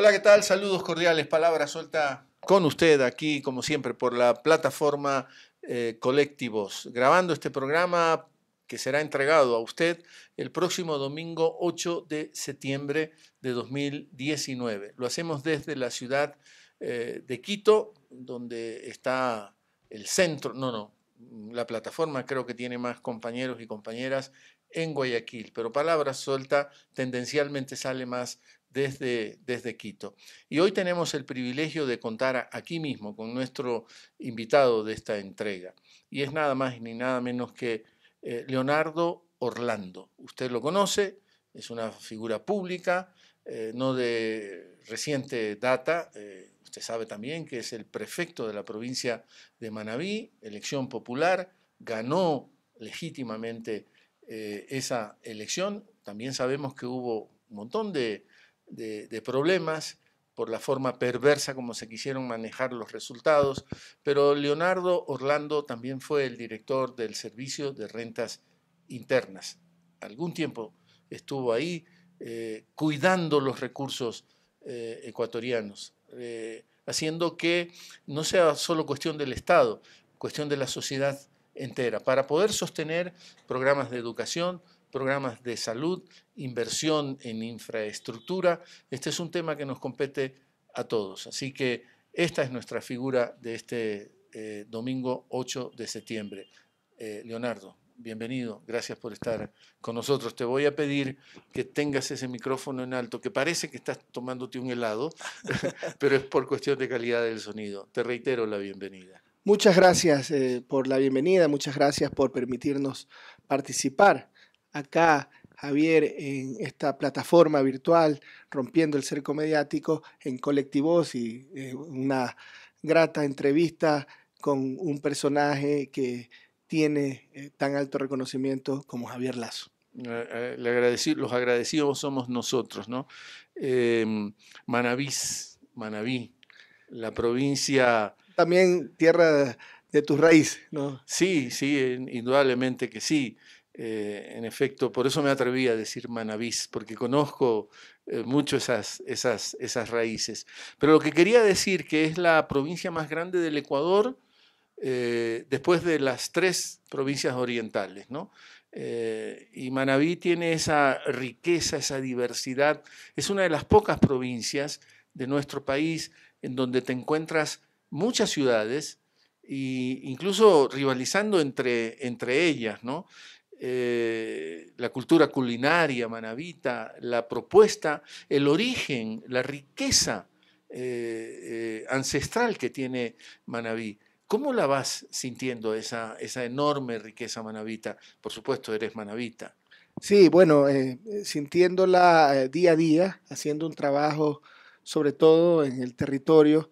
Hola, ¿qué tal? Saludos cordiales, palabra suelta con usted aquí, como siempre, por la plataforma eh, Colectivos, grabando este programa que será entregado a usted el próximo domingo 8 de septiembre de 2019. Lo hacemos desde la ciudad eh, de Quito, donde está el centro, no, no, la plataforma creo que tiene más compañeros y compañeras en Guayaquil, pero palabra suelta tendencialmente sale más desde, Quito. Y hoy tenemos el privilegio de contar aquí mismo con nuestro invitado de esta entrega. Y es nada más ni nada menos que eh, Leonardo Orlando. Usted lo conoce, es una figura pública, eh, no de reciente data. Eh, usted sabe también que es el prefecto de la provincia de Manabí, elección popular, ganó legítimamente esa elección. También sabemos que hubo un montón de de, problemas por la forma perversa como se quisieron manejar los resultados, pero Leonardo Orlando también fue el director del Servicio de Rentas Internas. Algún tiempo estuvo ahí eh, cuidando los recursos eh, ecuatorianos, eh, haciendo que no sea solo cuestión del Estado, cuestión de la sociedad entera, para poder sostener programas de educación, programas de salud, inversión en infraestructura. Este es un tema que nos compete a todos. Así que esta es nuestra figura de este eh, domingo 8 de septiembre. Eh, Leonardo, bienvenido, gracias por estar con nosotros. Te voy a pedir que tengas ese micrófono en alto, que parece que estás tomándote un helado, pero es por cuestión de calidad del sonido. Te reitero la bienvenida. Muchas gracias eh, por la bienvenida, muchas gracias por permitirnos participar acá, Javier, en esta plataforma virtual, rompiendo el cerco mediático en colectivos y eh, una grata entrevista con un personaje que tiene eh, tan alto reconocimiento como Javier Lazo. Le eh, los agradecidos somos nosotros, ¿no? Eh, Manabí, Manaví, la provincia... También tierra de tus raíces, ¿no? Sí, sí, indudablemente que sí. Eh, en efecto, por eso me atreví a decir manabís, porque conozco eh, mucho esas, esas, esas, raíces. Pero lo que quería decir que es la provincia más grande del Ecuador eh, después de las tres provincias orientales, ¿no? y Manabí tiene esa riqueza, esa diversidad. Es una de las pocas provincias de nuestro país en donde te encuentras muchas ciudades, e incluso rivalizando entre, entre ellas, ¿no? Eh, la cultura culinaria manabita, la propuesta, el origen, la riqueza eh, eh, ancestral que tiene Manabí. ¿Cómo la vas sintiendo esa, enorme riqueza manabita? Por supuesto, eres manabita. Sí, bueno, sintiéndola día a día, haciendo un trabajo sobre todo en el territorio,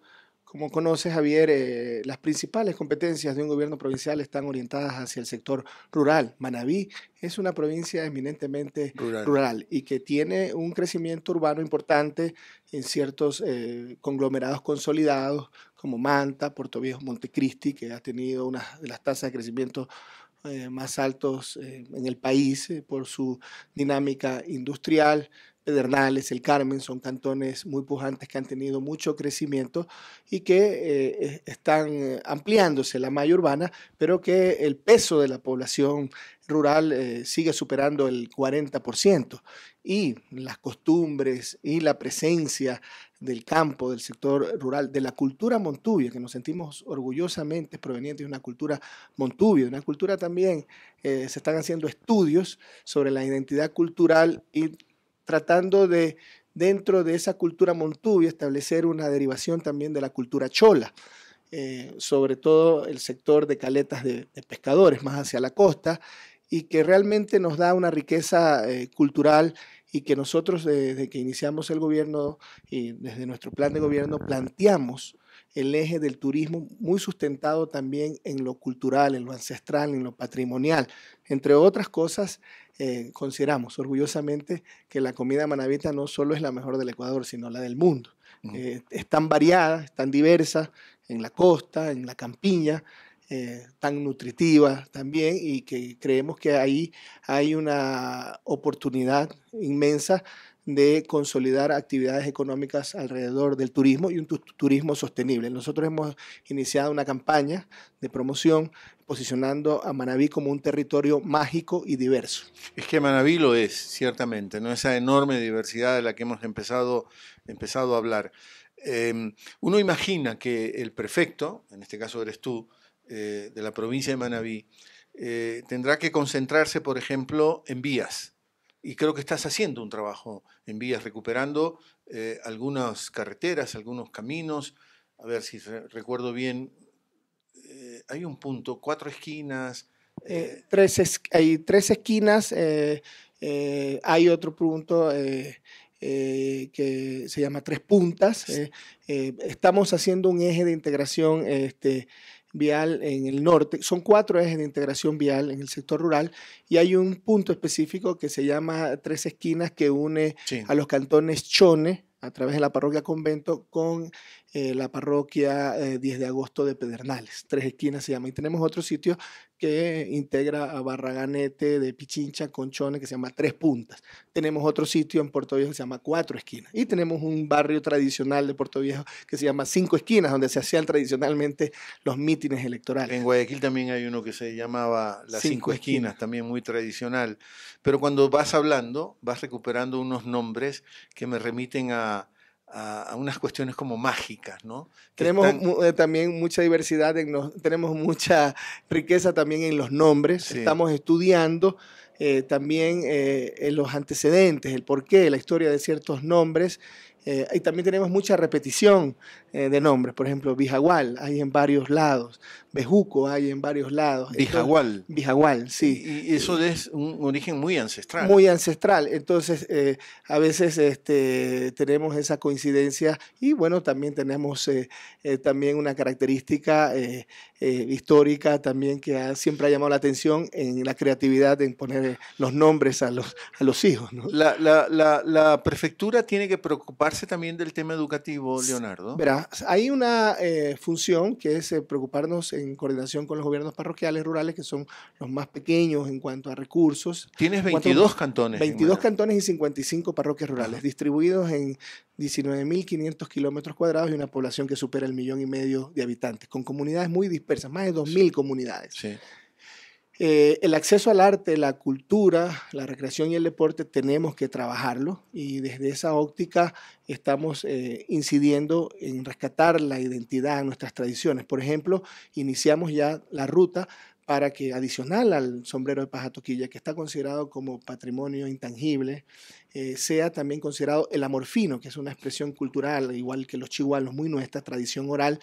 como conoce Javier, eh, las principales competencias de un gobierno provincial están orientadas hacia el sector rural. Manabí es una provincia eminentemente rural, y que tiene un crecimiento urbano importante en ciertos eh, conglomerados consolidados como Manta, Puerto Viejo, Montecristi, que ha tenido una de las tasas de crecimiento eh, más altos en el país por su dinámica industrial, Pedernales, el Carmen, son cantones muy pujantes que han tenido mucho crecimiento y que eh, están eh, ampliándose la malla urbana, pero que el peso de la población rural eh, sigue superando el 40%. Y las costumbres y la presencia del campo, del sector rural, de la cultura montuvia, que nos sentimos orgullosamente provenientes de una cultura montubia, una cultura también, se están haciendo estudios sobre la identidad cultural y tratando de, dentro de esa cultura montuvia, establecer una derivación también de la cultura chola, eh, sobre todo el sector de caletas de, pescadores, más hacia la costa, y que realmente nos da una riqueza eh, cultural y que nosotros desde que iniciamos el gobierno y desde nuestro plan de gobierno planteamos el eje del turismo muy sustentado también en lo cultural, en lo ancestral, en lo patrimonial. Entre otras cosas, eh, consideramos orgullosamente que la comida manabita no solo es la mejor del Ecuador, sino la del mundo. Eh, es tan variada, tan diversa en la costa, en la campiña, eh, tan nutritiva también y que creemos que ahí hay una oportunidad inmensa de consolidar actividades económicas alrededor del turismo y un turismo sostenible. Nosotros hemos iniciado una campaña de promoción posicionando a Manabí como un territorio mágico y diverso. Es que Manabí lo es, ciertamente, ¿no? esa enorme diversidad de la que hemos empezado, empezado a hablar. Em, uno imagina que el prefecto, en este caso eres tú, eh, de la provincia de Manabí, eh, tendrá que concentrarse, por ejemplo, en vías y creo que estás haciendo un trabajo en vías, recuperando eh, algunas carreteras, algunos caminos. A ver si recuerdo bien, eh, hay un punto, cuatro esquinas. Eh, hay tres esquinas, hay otro punto. que se llama Tres Puntas. estamos haciendo un eje de integración este, vial en el norte. Son cuatro ejes de integración vial en el sector rural y hay un punto específico que se llama Tres Esquinas que une a los cantones Chone a través de la parroquia convento con eh, la parroquia 10 eh, de agosto de Pedernales, Tres Esquinas se llama. Y tenemos otro sitio que integra a Barraganete de Pichincha, Conchones, que se llama Tres Puntas. Tenemos otro sitio en Puerto Viejo que se llama Cuatro Esquinas. Y tenemos un barrio tradicional de Puerto Viejo que se llama Cinco Esquinas, donde se hacían tradicionalmente los mítines electorales. En Guayaquil también hay uno que se llamaba Las Cinco, esquinas, también muy tradicional. Pero cuando vas hablando, vas recuperando unos nombres que me remiten a a, unas cuestiones como mágicas, ¿no? Tenemos eh, también mucha diversidad, en tenemos mucha riqueza también en los nombres, estamos estudiando eh, también eh, en los antecedentes, el porqué, la historia de ciertos nombres eh, y también tenemos mucha repetición eh, de nombres. Por ejemplo, Bijagual hay en varios lados. Bejuco hay en varios lados. Bijagual. Bijagual, sí. Y eso es un origen muy ancestral. Muy ancestral. Entonces, eh, a veces este, tenemos esa coincidencia y bueno, también tenemos también una característica eh, histórica también que siempre ha llamado la atención en la creatividad en poner eh, los nombres a los, a los hijos. La, la, la, prefectura tiene que preocuparse también del tema educativo, Leonardo. Verá, hay una eh, función que es preocuparnos en coordinación con los gobiernos parroquiales rurales, que son los más pequeños en cuanto a recursos. Tienes 22 cantones. 22 cantones y 55 parroquias rurales, distribuidos en 19.500 kilómetros cuadrados y una población que supera el millón y medio de habitantes, con comunidades muy dispersas personas, más de 2.000 comunidades. Sí. Eh, el acceso al arte, la cultura, la recreación y el deporte tenemos que trabajarlo y desde esa óptica estamos eh, incidiendo en rescatar la identidad de nuestras tradiciones. Por ejemplo, iniciamos ya la ruta para que adicional al sombrero de paja toquilla, que está considerado como patrimonio intangible, eh, sea también considerado el amorfino, que es una expresión cultural, igual que los chihuahuanos, muy nuestra tradición oral,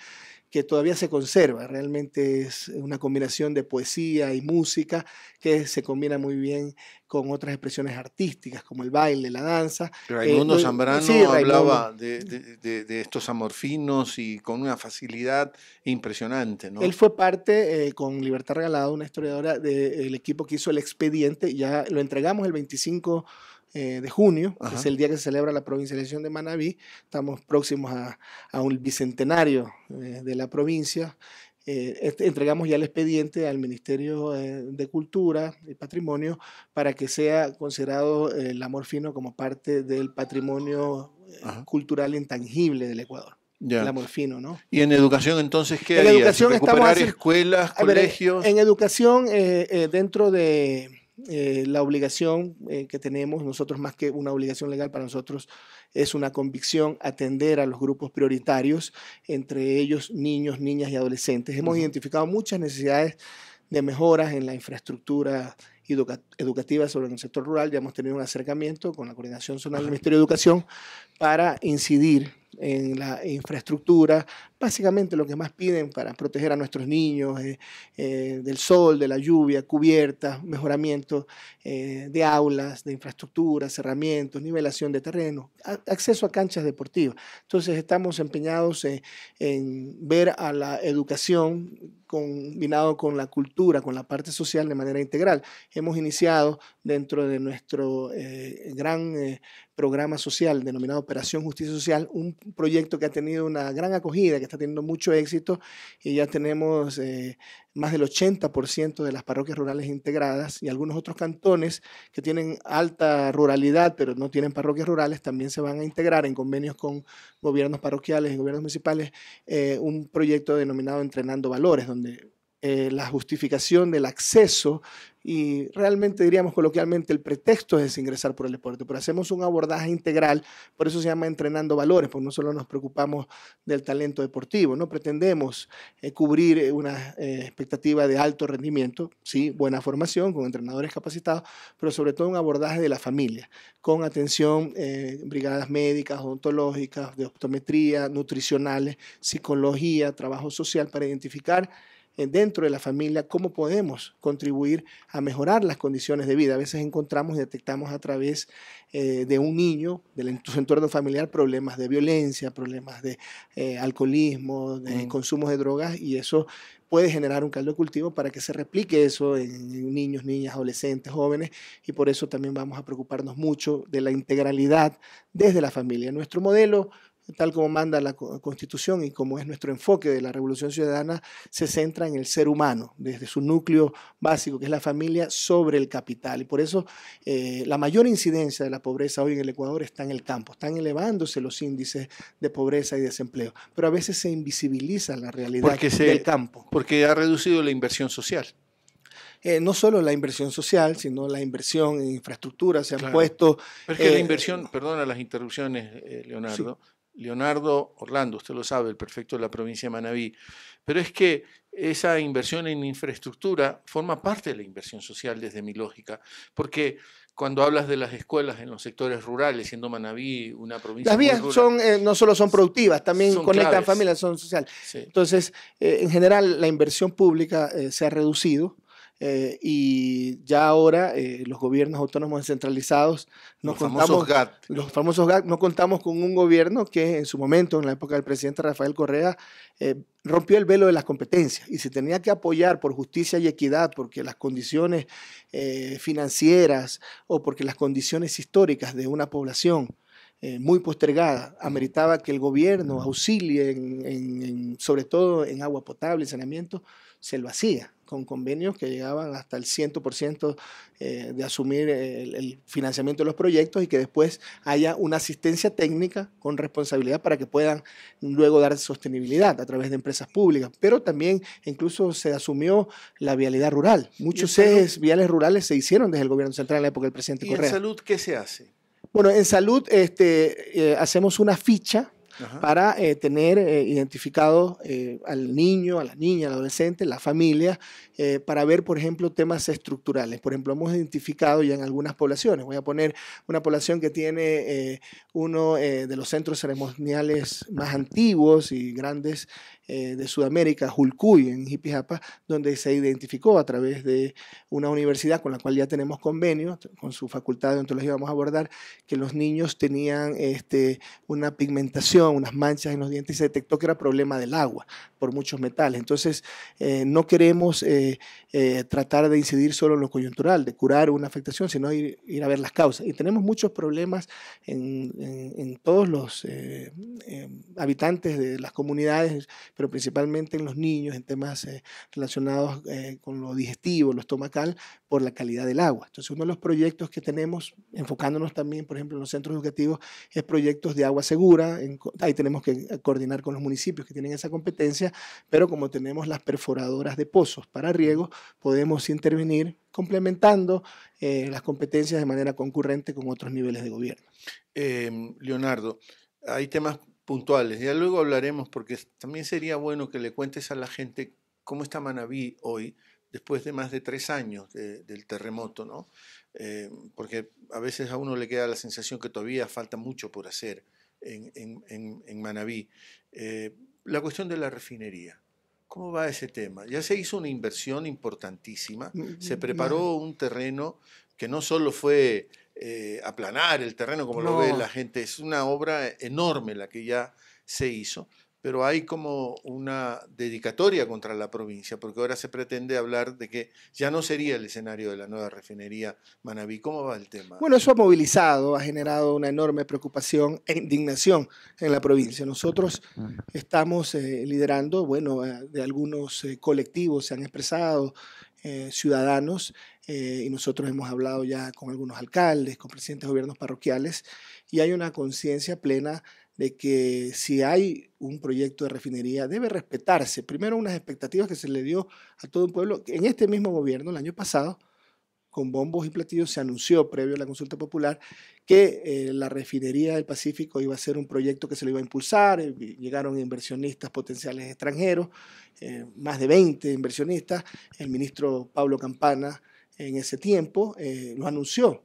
que todavía se conserva. Realmente es una combinación de poesía y música que se combina muy bien con otras expresiones artísticas como el baile, la danza. Eh, Raimundo Zambrano hablaba de, estos amorfinos y con una facilidad impresionante. ¿no? Él fue parte, eh, con Libertad Regalada, una historiadora del equipo que hizo el expediente, ya lo entregamos el 25 de eh, de junio, que es el día que se celebra la provincialización de Manabí. Estamos próximos a, un bicentenario eh, de la provincia. Eh, este, entregamos ya el expediente al Ministerio de Cultura y Patrimonio para que sea considerado el amor fino como parte del patrimonio cultural intangible del Ecuador. El amor fino, ¿no? ¿Y en educación entonces qué? En educación estamos escuelas, colegios? en educación, dentro de eh, la obligación eh, que tenemos, nosotros más que una obligación legal para nosotros, es una convicción atender a los grupos prioritarios, entre ellos niños, niñas y adolescentes. Hemos identificado muchas necesidades de mejoras en la infraestructura educativa sobre el sector rural. Ya hemos tenido un acercamiento con la Coordinación Zonal del Ministerio de Educación para incidir en la infraestructura, básicamente lo que más piden para proteger a nuestros niños eh, del sol, de la lluvia, cubiertas, mejoramiento eh, de aulas, de infraestructura, cerramientos, nivelación de terreno, acceso a canchas deportivas. Entonces estamos empeñados en, ver a la educación combinado con la cultura, con la parte social de manera integral. Hemos iniciado dentro de nuestro eh, gran programa social denominado Operación Justicia Social, un proyecto que ha tenido una gran acogida, que está teniendo mucho éxito y ya tenemos eh, más del 80% de las parroquias rurales integradas y algunos otros cantones que tienen alta ruralidad pero no tienen parroquias rurales también se van a integrar en convenios con gobiernos parroquiales y gobiernos municipales eh, un proyecto denominado Entrenando Valores, donde eh, la justificación del acceso y realmente diríamos coloquialmente el pretexto es ingresar por el deporte, pero hacemos un abordaje integral, por eso se llama entrenando valores, porque no solo nos preocupamos del talento deportivo, no pretendemos eh, cubrir eh, una expectativa de alto rendimiento, sí, buena formación con entrenadores capacitados, pero sobre todo un abordaje de la familia, con atención brigadas médicas, odontológicas, de optometría, nutricionales, psicología, trabajo social para identificar eh, dentro de la familia cómo podemos contribuir a mejorar las condiciones de vida. A veces encontramos y detectamos a través eh, de un niño, de su entorno familiar, problemas de violencia, problemas de eh, alcoholismo, de mm. consumo de drogas y eso puede generar un caldo de cultivo para que se replique eso en niños, niñas, adolescentes, jóvenes y por eso también vamos a preocuparnos mucho de la integralidad desde la familia. Nuestro modelo tal como manda la Constitución y como es nuestro enfoque de la Revolución Ciudadana, se centra en el ser humano, desde su núcleo básico, que es la familia, sobre el capital. Y por eso eh, la mayor incidencia de la pobreza hoy en el Ecuador está en el campo. Están elevándose los índices de pobreza y desempleo, pero a veces se invisibiliza la realidad del campo. Porque ha reducido la inversión social. Eh, no solo la inversión social, sino la inversión en infraestructura, se han puesto... es la eh, inversión, perdona las interrupciones, Leonardo, Leonardo Orlando, usted lo sabe, el perfecto de la provincia de Manabí, pero es que esa inversión en infraestructura forma parte de la inversión social desde mi lógica, porque cuando hablas de las escuelas en los sectores rurales, siendo Manabí una provincia... Las vías eh, no solo son productivas, también conectan familias, son sociales. Entonces, eh, en general, la inversión pública eh, se ha reducido eh, y ya ahora eh, los gobiernos autónomos descentralizados los famosos no contamos con un gobierno que en su momento, en la época del presidente Rafael Correa, eh, rompió el velo de las competencias y se tenía que apoyar por justicia y equidad, porque las condiciones financieras o porque las condiciones históricas de una población muy postergada, ameritaba que el gobierno auxilie, sobre todo en agua potable, saneamiento, se lo hacía con convenios que llegaban hasta el 100% eh, de asumir el, financiamiento de los proyectos y que después haya una asistencia técnica con responsabilidad para que puedan luego dar sostenibilidad a través de empresas públicas. Pero también incluso se asumió la vialidad rural. Muchos ejes viales rurales se hicieron desde el gobierno central en la época del presidente Correa. en salud qué se hace? Bueno, en salud este, eh, hacemos una ficha para eh, tener eh, identificado eh, al niño, a la niña, al adolescente, la familia, para ver, por ejemplo, temas estructurales. Por ejemplo, hemos identificado ya en algunas poblaciones, voy a poner una población que tiene uno de los centros ceremoniales más antiguos y grandes eh, de Sudamérica, Julcuy, en Jipijapa, donde se identificó a través de una universidad con la cual ya tenemos convenio, con su facultad de ontología vamos a abordar, que los niños tenían este, una pigmentación, unas manchas en los dientes y se detectó que era problema del agua por muchos metales. Entonces, eh, no queremos eh, eh, tratar de incidir solo en lo coyuntural, de curar una afectación, sino ir, a ver las causas. Y tenemos muchos problemas en, todos los eh, eh, habitantes de las comunidades, pero principalmente en los niños, en temas relacionados con lo digestivo, lo estomacal, por la calidad del agua. Entonces, uno de los proyectos que tenemos, enfocándonos también, por ejemplo, en los centros educativos, es proyectos de agua segura. ahí tenemos que coordinar con los municipios que tienen esa competencia, pero como tenemos las perforadoras de pozos para riego, podemos intervenir complementando eh, las competencias de manera concurrente con otros niveles de gobierno. Em, Leonardo, hay temas puntuales, ya luego hablaremos porque también sería bueno que le cuentes a la gente cómo está Manabí hoy, después de más de tres años del terremoto, ¿no? Em, porque a veces a uno le queda la sensación que todavía falta mucho por hacer en, en, en Manabí. Eh, la cuestión de la refinería. ¿Cómo va ese tema? Ya se hizo una inversión importantísima, mm, se mm, preparó un terreno que no solo fue eh, aplanar el terreno como lo ve la gente, es una obra enorme la que ya se hizo, pero hay como una dedicatoria contra la provincia, porque ahora se pretende hablar de que ya no sería el escenario de la nueva refinería Manabí. ¿Cómo va el tema? Bueno, eso ha movilizado, ha generado una enorme preocupación e indignación en la provincia. Nosotros estamos eh, liderando, bueno, eh, de algunos eh, colectivos se han expresado, ciudadanos, y nosotros hemos hablado ya con algunos alcaldes, con presidentes de gobiernos parroquiales, y hay una conciencia plena de que si hay un proyecto de refinería, debe respetarse primero unas expectativas que se le dio a todo un pueblo. En este mismo gobierno, el año pasado, con bombos y platillos, se anunció previo a la consulta popular que eh, la refinería del Pacífico iba a ser un proyecto que se le iba a impulsar. Eh, llegaron inversionistas potenciales extranjeros, eh, más de 20 inversionistas. El ministro Pablo Campana en ese tiempo lo anunció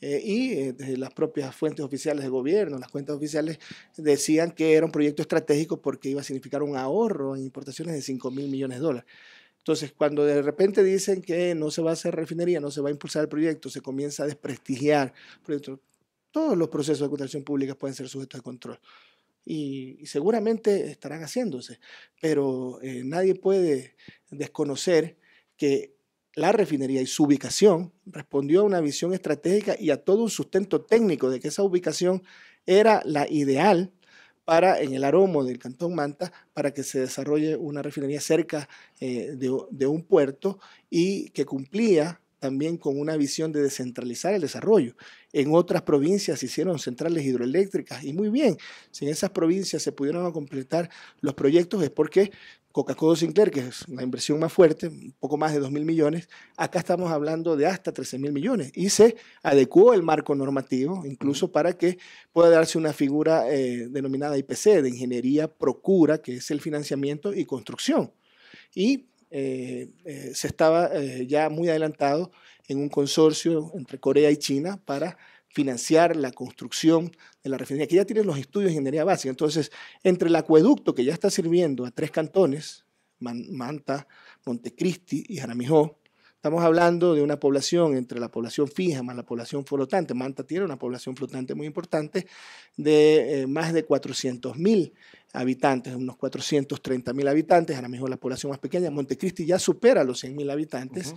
eh, y eh, las propias fuentes oficiales del gobierno, las cuentas oficiales decían que era un proyecto estratégico porque iba a significar un ahorro en importaciones de 5 mil millones de dólares. Entonces, cuando de repente dicen que no se va a hacer refinería, no se va a impulsar el proyecto, se comienza a desprestigiar proyecto. Todos los procesos de contratación pública pueden ser sujetos de control y, seguramente estarán haciéndose, pero eh, nadie puede desconocer que la refinería y su ubicación respondió a una visión estratégica y a todo un sustento técnico de que esa ubicación era la ideal para en el aromo del Cantón Manta para que se desarrolle una refinería cerca eh, de, de un puerto y que cumplía también con una visión de descentralizar el desarrollo. En otras provincias se hicieron centrales hidroeléctricas y muy bien, si en esas provincias se pudieron completar los proyectos es porque Coca-Cola Sinclair, que es la inversión más fuerte, un poco más de 2 millones, acá estamos hablando de hasta 13 millones. Y se adecuó el marco normativo, incluso para que pueda darse una figura eh, denominada IPC, de Ingeniería Procura, que es el financiamiento y construcción. Y eh, eh, se estaba ya muy adelantado en un consorcio entre Corea y China para financiar la construcción de la refinería, que ya tienen los estudios de ingeniería básica. Entonces, entre el acueducto que ya está sirviendo a tres cantones, Manta, Montecristi y Jaramijó, estamos hablando de una población entre la población fija más la población flotante. Manta tiene una población flotante muy importante de eh, más de 400.000 habitantes, unos 430 mil habitantes, ahora mismo la población más pequeña, Montecristi ya supera los 100 mil habitantes,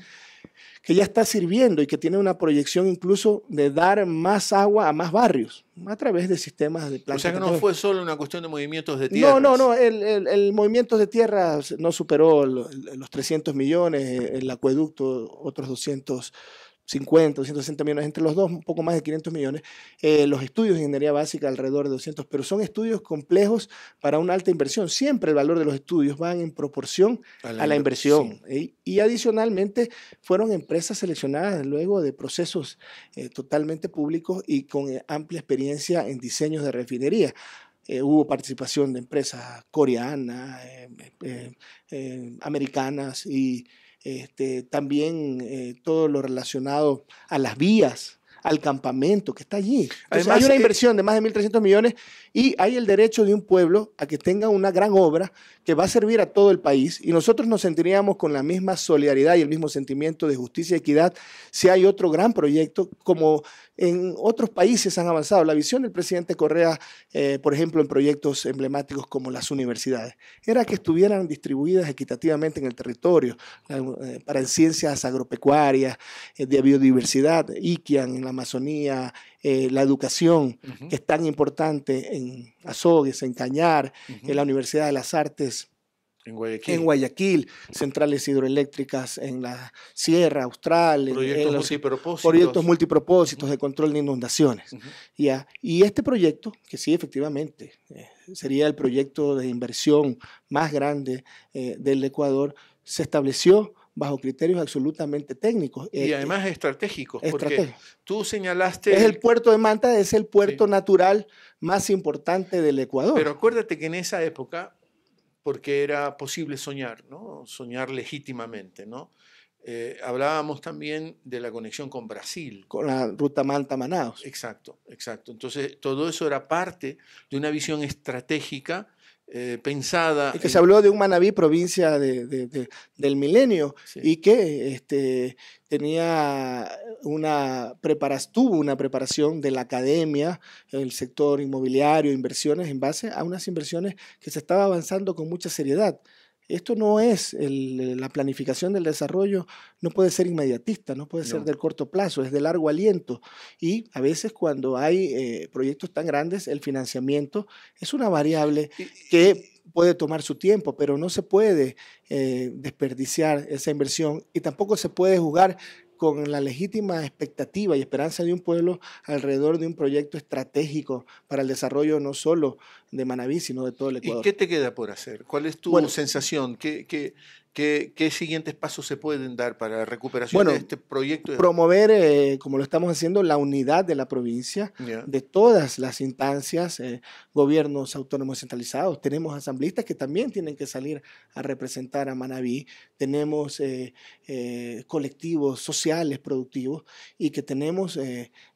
que ya está sirviendo y que tiene una proyección incluso de dar más agua a más barrios a través de sistemas de plantas. O sea que no fue solo una cuestión de movimientos de tierras. No, no, no, el, movimiento de tierras no superó los, los 300 millones, el acueducto otros 200 50, 160 millones, entre los dos un poco más de 500 millones, eh, los estudios de ingeniería básica alrededor de 200, pero son estudios complejos para una alta inversión. Siempre el valor de los estudios va en proporción a la, inversión. ¿eh? Y, adicionalmente fueron empresas seleccionadas luego de procesos eh, totalmente públicos y con amplia experiencia en diseños de refinería. hubo participación de empresas coreanas, americanas y este, también eh, todo lo relacionado a las vías, al campamento que está allí. hay una eh, inversión de más de 1.300 millones y hay el derecho de un pueblo a que tenga una gran obra que va a servir a todo el país y nosotros nos sentiríamos con la misma solidaridad y el mismo sentimiento de justicia y equidad si hay otro gran proyecto como en otros países han avanzado. La visión del presidente Correa, eh, por ejemplo, en proyectos emblemáticos como las universidades, era que estuvieran distribuidas equitativamente en el territorio, eh, para ciencias agropecuarias, eh, de biodiversidad, IKEA en la Amazonía, eh, la educación, que es tan importante en Azogues, en Cañar, en la Universidad de las Artes. En Guayaquil. centrales hidroeléctricas en la Sierra Austral. Proyectos multipropósitos. de control de inundaciones. Y este proyecto, que sí, efectivamente, eh, sería el proyecto de inversión más grande eh, del Ecuador, se estableció bajo criterios absolutamente técnicos. Y eh, además estratégicos, porque tú señalaste... Es el puerto de Manta, es el puerto natural más importante del Ecuador. Pero acuérdate que en esa época, porque era posible soñar, ¿no? Soñar legítimamente, ¿no? Eh, hablábamos también de la conexión con Brasil. Con la ruta manta Manaus. Exacto, exacto. Entonces, todo eso era parte de una visión estratégica eh, pensada. que se habló de un Manabí, provincia de, del milenio, y que este, tenía una tuvo una preparación de la academia, el sector inmobiliario, inversiones, en base a unas inversiones que se estaba avanzando con mucha seriedad. Esto no es, eh, la planificación del desarrollo no puede ser inmediatista, no puede ser del corto plazo, es de largo aliento. Y a veces cuando hay eh, proyectos tan grandes, el financiamiento es una variable que puede tomar su tiempo, pero no se puede eh, desperdiciar esa inversión y tampoco se puede jugar con la legítima expectativa y esperanza de un pueblo alrededor de un proyecto estratégico para el desarrollo no solo de Manabí, sino de todo el Ecuador. ¿Y qué te queda por hacer? ¿Cuál es tu sensación? ¿Qué, ¿Qué, siguientes pasos se pueden dar para la recuperación de este proyecto? Promover, eh, como lo estamos haciendo, la unidad de la provincia, de todas las instancias, eh, gobiernos autónomos centralizados. Tenemos asambleístas que también tienen que salir a representar a Manabí. Tenemos eh, colectivos sociales productivos y que tenemos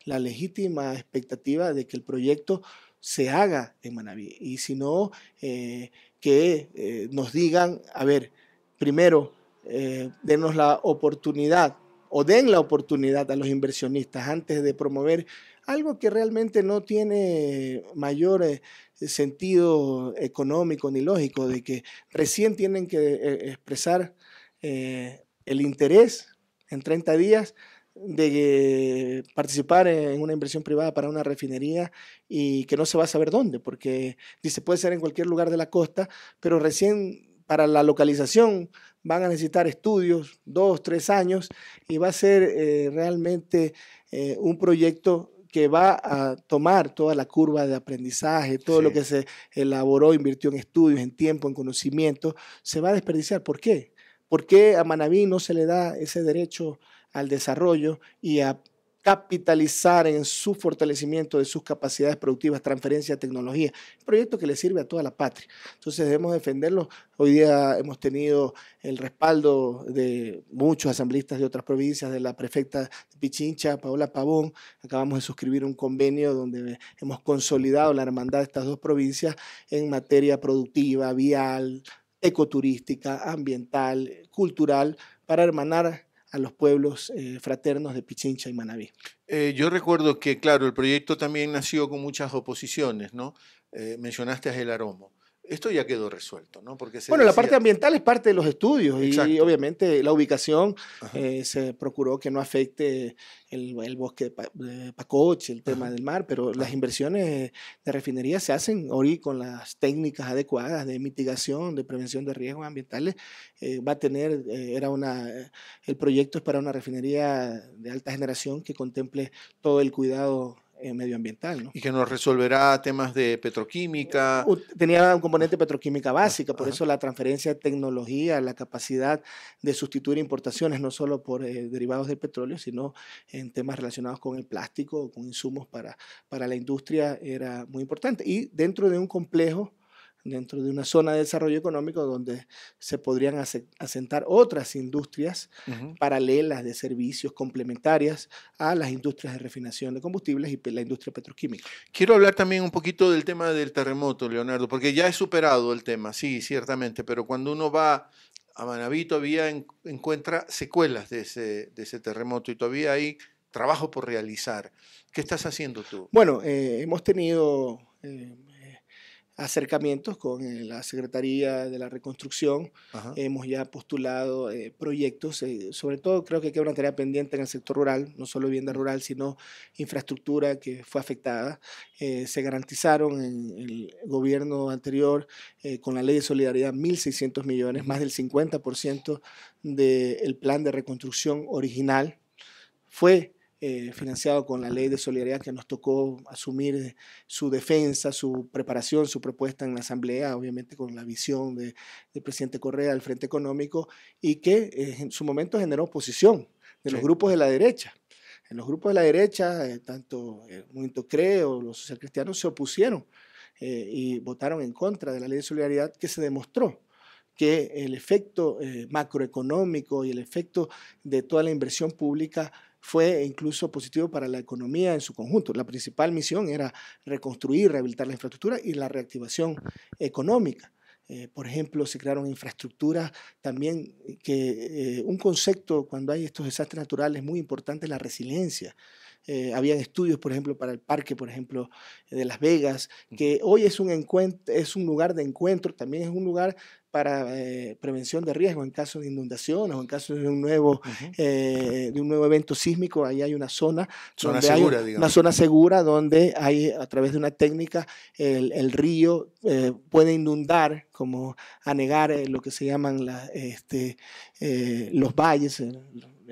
la legítima expectativa de que el proyecto se haga en Manabí. Y si no, que nos digan, a ver, primero, eh, denos la oportunidad o den la oportunidad a los inversionistas antes de promover algo que realmente no tiene mayor eh, sentido económico ni lógico, de que recién tienen que eh, expresar el interés en 30 días de participar en una inversión privada para una refinería y que no se va a saber dónde, porque dice puede ser en cualquier lugar de la costa, pero recién para la localización van a necesitar estudios, dos, tres años, y va a ser eh, realmente eh, un proyecto que va a tomar toda la curva de aprendizaje, todo lo que se elaboró, invirtió en estudios, en tiempo, en conocimiento, se va a desperdiciar. ¿Por qué? ¿Por qué a Manaví no se le da ese derecho al desarrollo y a capitalizar en su fortalecimiento de sus capacidades productivas, transferencia de tecnología, proyecto que le sirve a toda la patria. Entonces debemos defenderlo. Hoy día hemos tenido el respaldo de muchos asambleístas de otras provincias, de la prefecta Pichincha, Paola Pavón. Acabamos de suscribir un convenio donde hemos consolidado la hermandad de estas dos provincias en materia productiva, vial, ecoturística, ambiental, cultural, para hermanar a los pueblos eh, fraternos de Pichincha y Manabí. Eh, yo recuerdo que, claro, el proyecto también nació con muchas oposiciones, ¿no? Eh, mencionaste a El Aromo esto ya quedó resuelto, ¿no? Porque bueno, la parte ambiental es parte de los estudios y obviamente la ubicación eh, se procuró que no afecte el, bosque de, Pacoche, el tema del mar, pero las inversiones de refinería se hacen hoy con las técnicas adecuadas de mitigación, de prevención de riesgos ambientales. Eh, va a tener, eh, era una, el proyecto es para una refinería de alta generación que contemple todo el cuidado eh, medioambiental. Y que nos resolverá temas de petroquímica. Tenía un componente petroquímica ah, básica, por eso la transferencia de tecnología, la capacidad de sustituir importaciones, no solo por eh, derivados del petróleo, sino en temas relacionados con el plástico, con insumos para, para la industria, era muy importante. Y dentro de un complejo dentro de una zona de desarrollo económico donde se podrían asentar otras industrias paralelas de servicios complementarias a las industrias de refinación de combustibles y la industria petroquímica. Quiero hablar también un poquito del tema del terremoto, Leonardo, porque ya he superado el tema, sí, ciertamente, pero cuando uno va a Manaví todavía encuentra secuelas de ese, terremoto y todavía hay trabajo por realizar. ¿Qué estás haciendo tú? Bueno, eh, hemos tenido... Eh, acercamientos con eh, la Secretaría de la Reconstrucción. Hemos ya postulado eh, proyectos, eh, sobre todo creo que queda una tarea pendiente en el sector rural, no solo vivienda rural, sino infraestructura que fue afectada. se garantizaron en el gobierno anterior con la ley de solidaridad 1.600 millones, más del 50% del de plan de reconstrucción original. Fue eh, financiado con la ley de solidaridad que nos tocó asumir su defensa, su preparación, su propuesta en la Asamblea, obviamente con la visión del presidente Correa del Frente Económico, y que eh, en su momento generó oposición de los grupos de la derecha. En los grupos de la derecha, eh, tanto el Movimiento Creo, los socialcristianos se opusieron y votaron en contra de la ley de solidaridad que se demostró que el efecto macroeconómico y el efecto de toda la inversión pública fue incluso positivo para la economía en su conjunto. La principal misión era reconstruir, rehabilitar la infraestructura y la reactivación económica. Eh, por ejemplo, se crearon infraestructuras también que eh, un concepto cuando hay estos desastres naturales muy importante es la resiliencia. Eh, habían estudios, por ejemplo, para el parque, por ejemplo, de Las Vegas, que hoy es un, es un lugar de encuentro, también es un lugar para eh, prevención de riesgo en caso de inundaciones o en caso de un nuevo, eh, de un nuevo evento sísmico. Ahí hay una zona, una zona segura donde hay, a través de una técnica, el, río puede inundar, como anegar lo que se llaman este, los valles en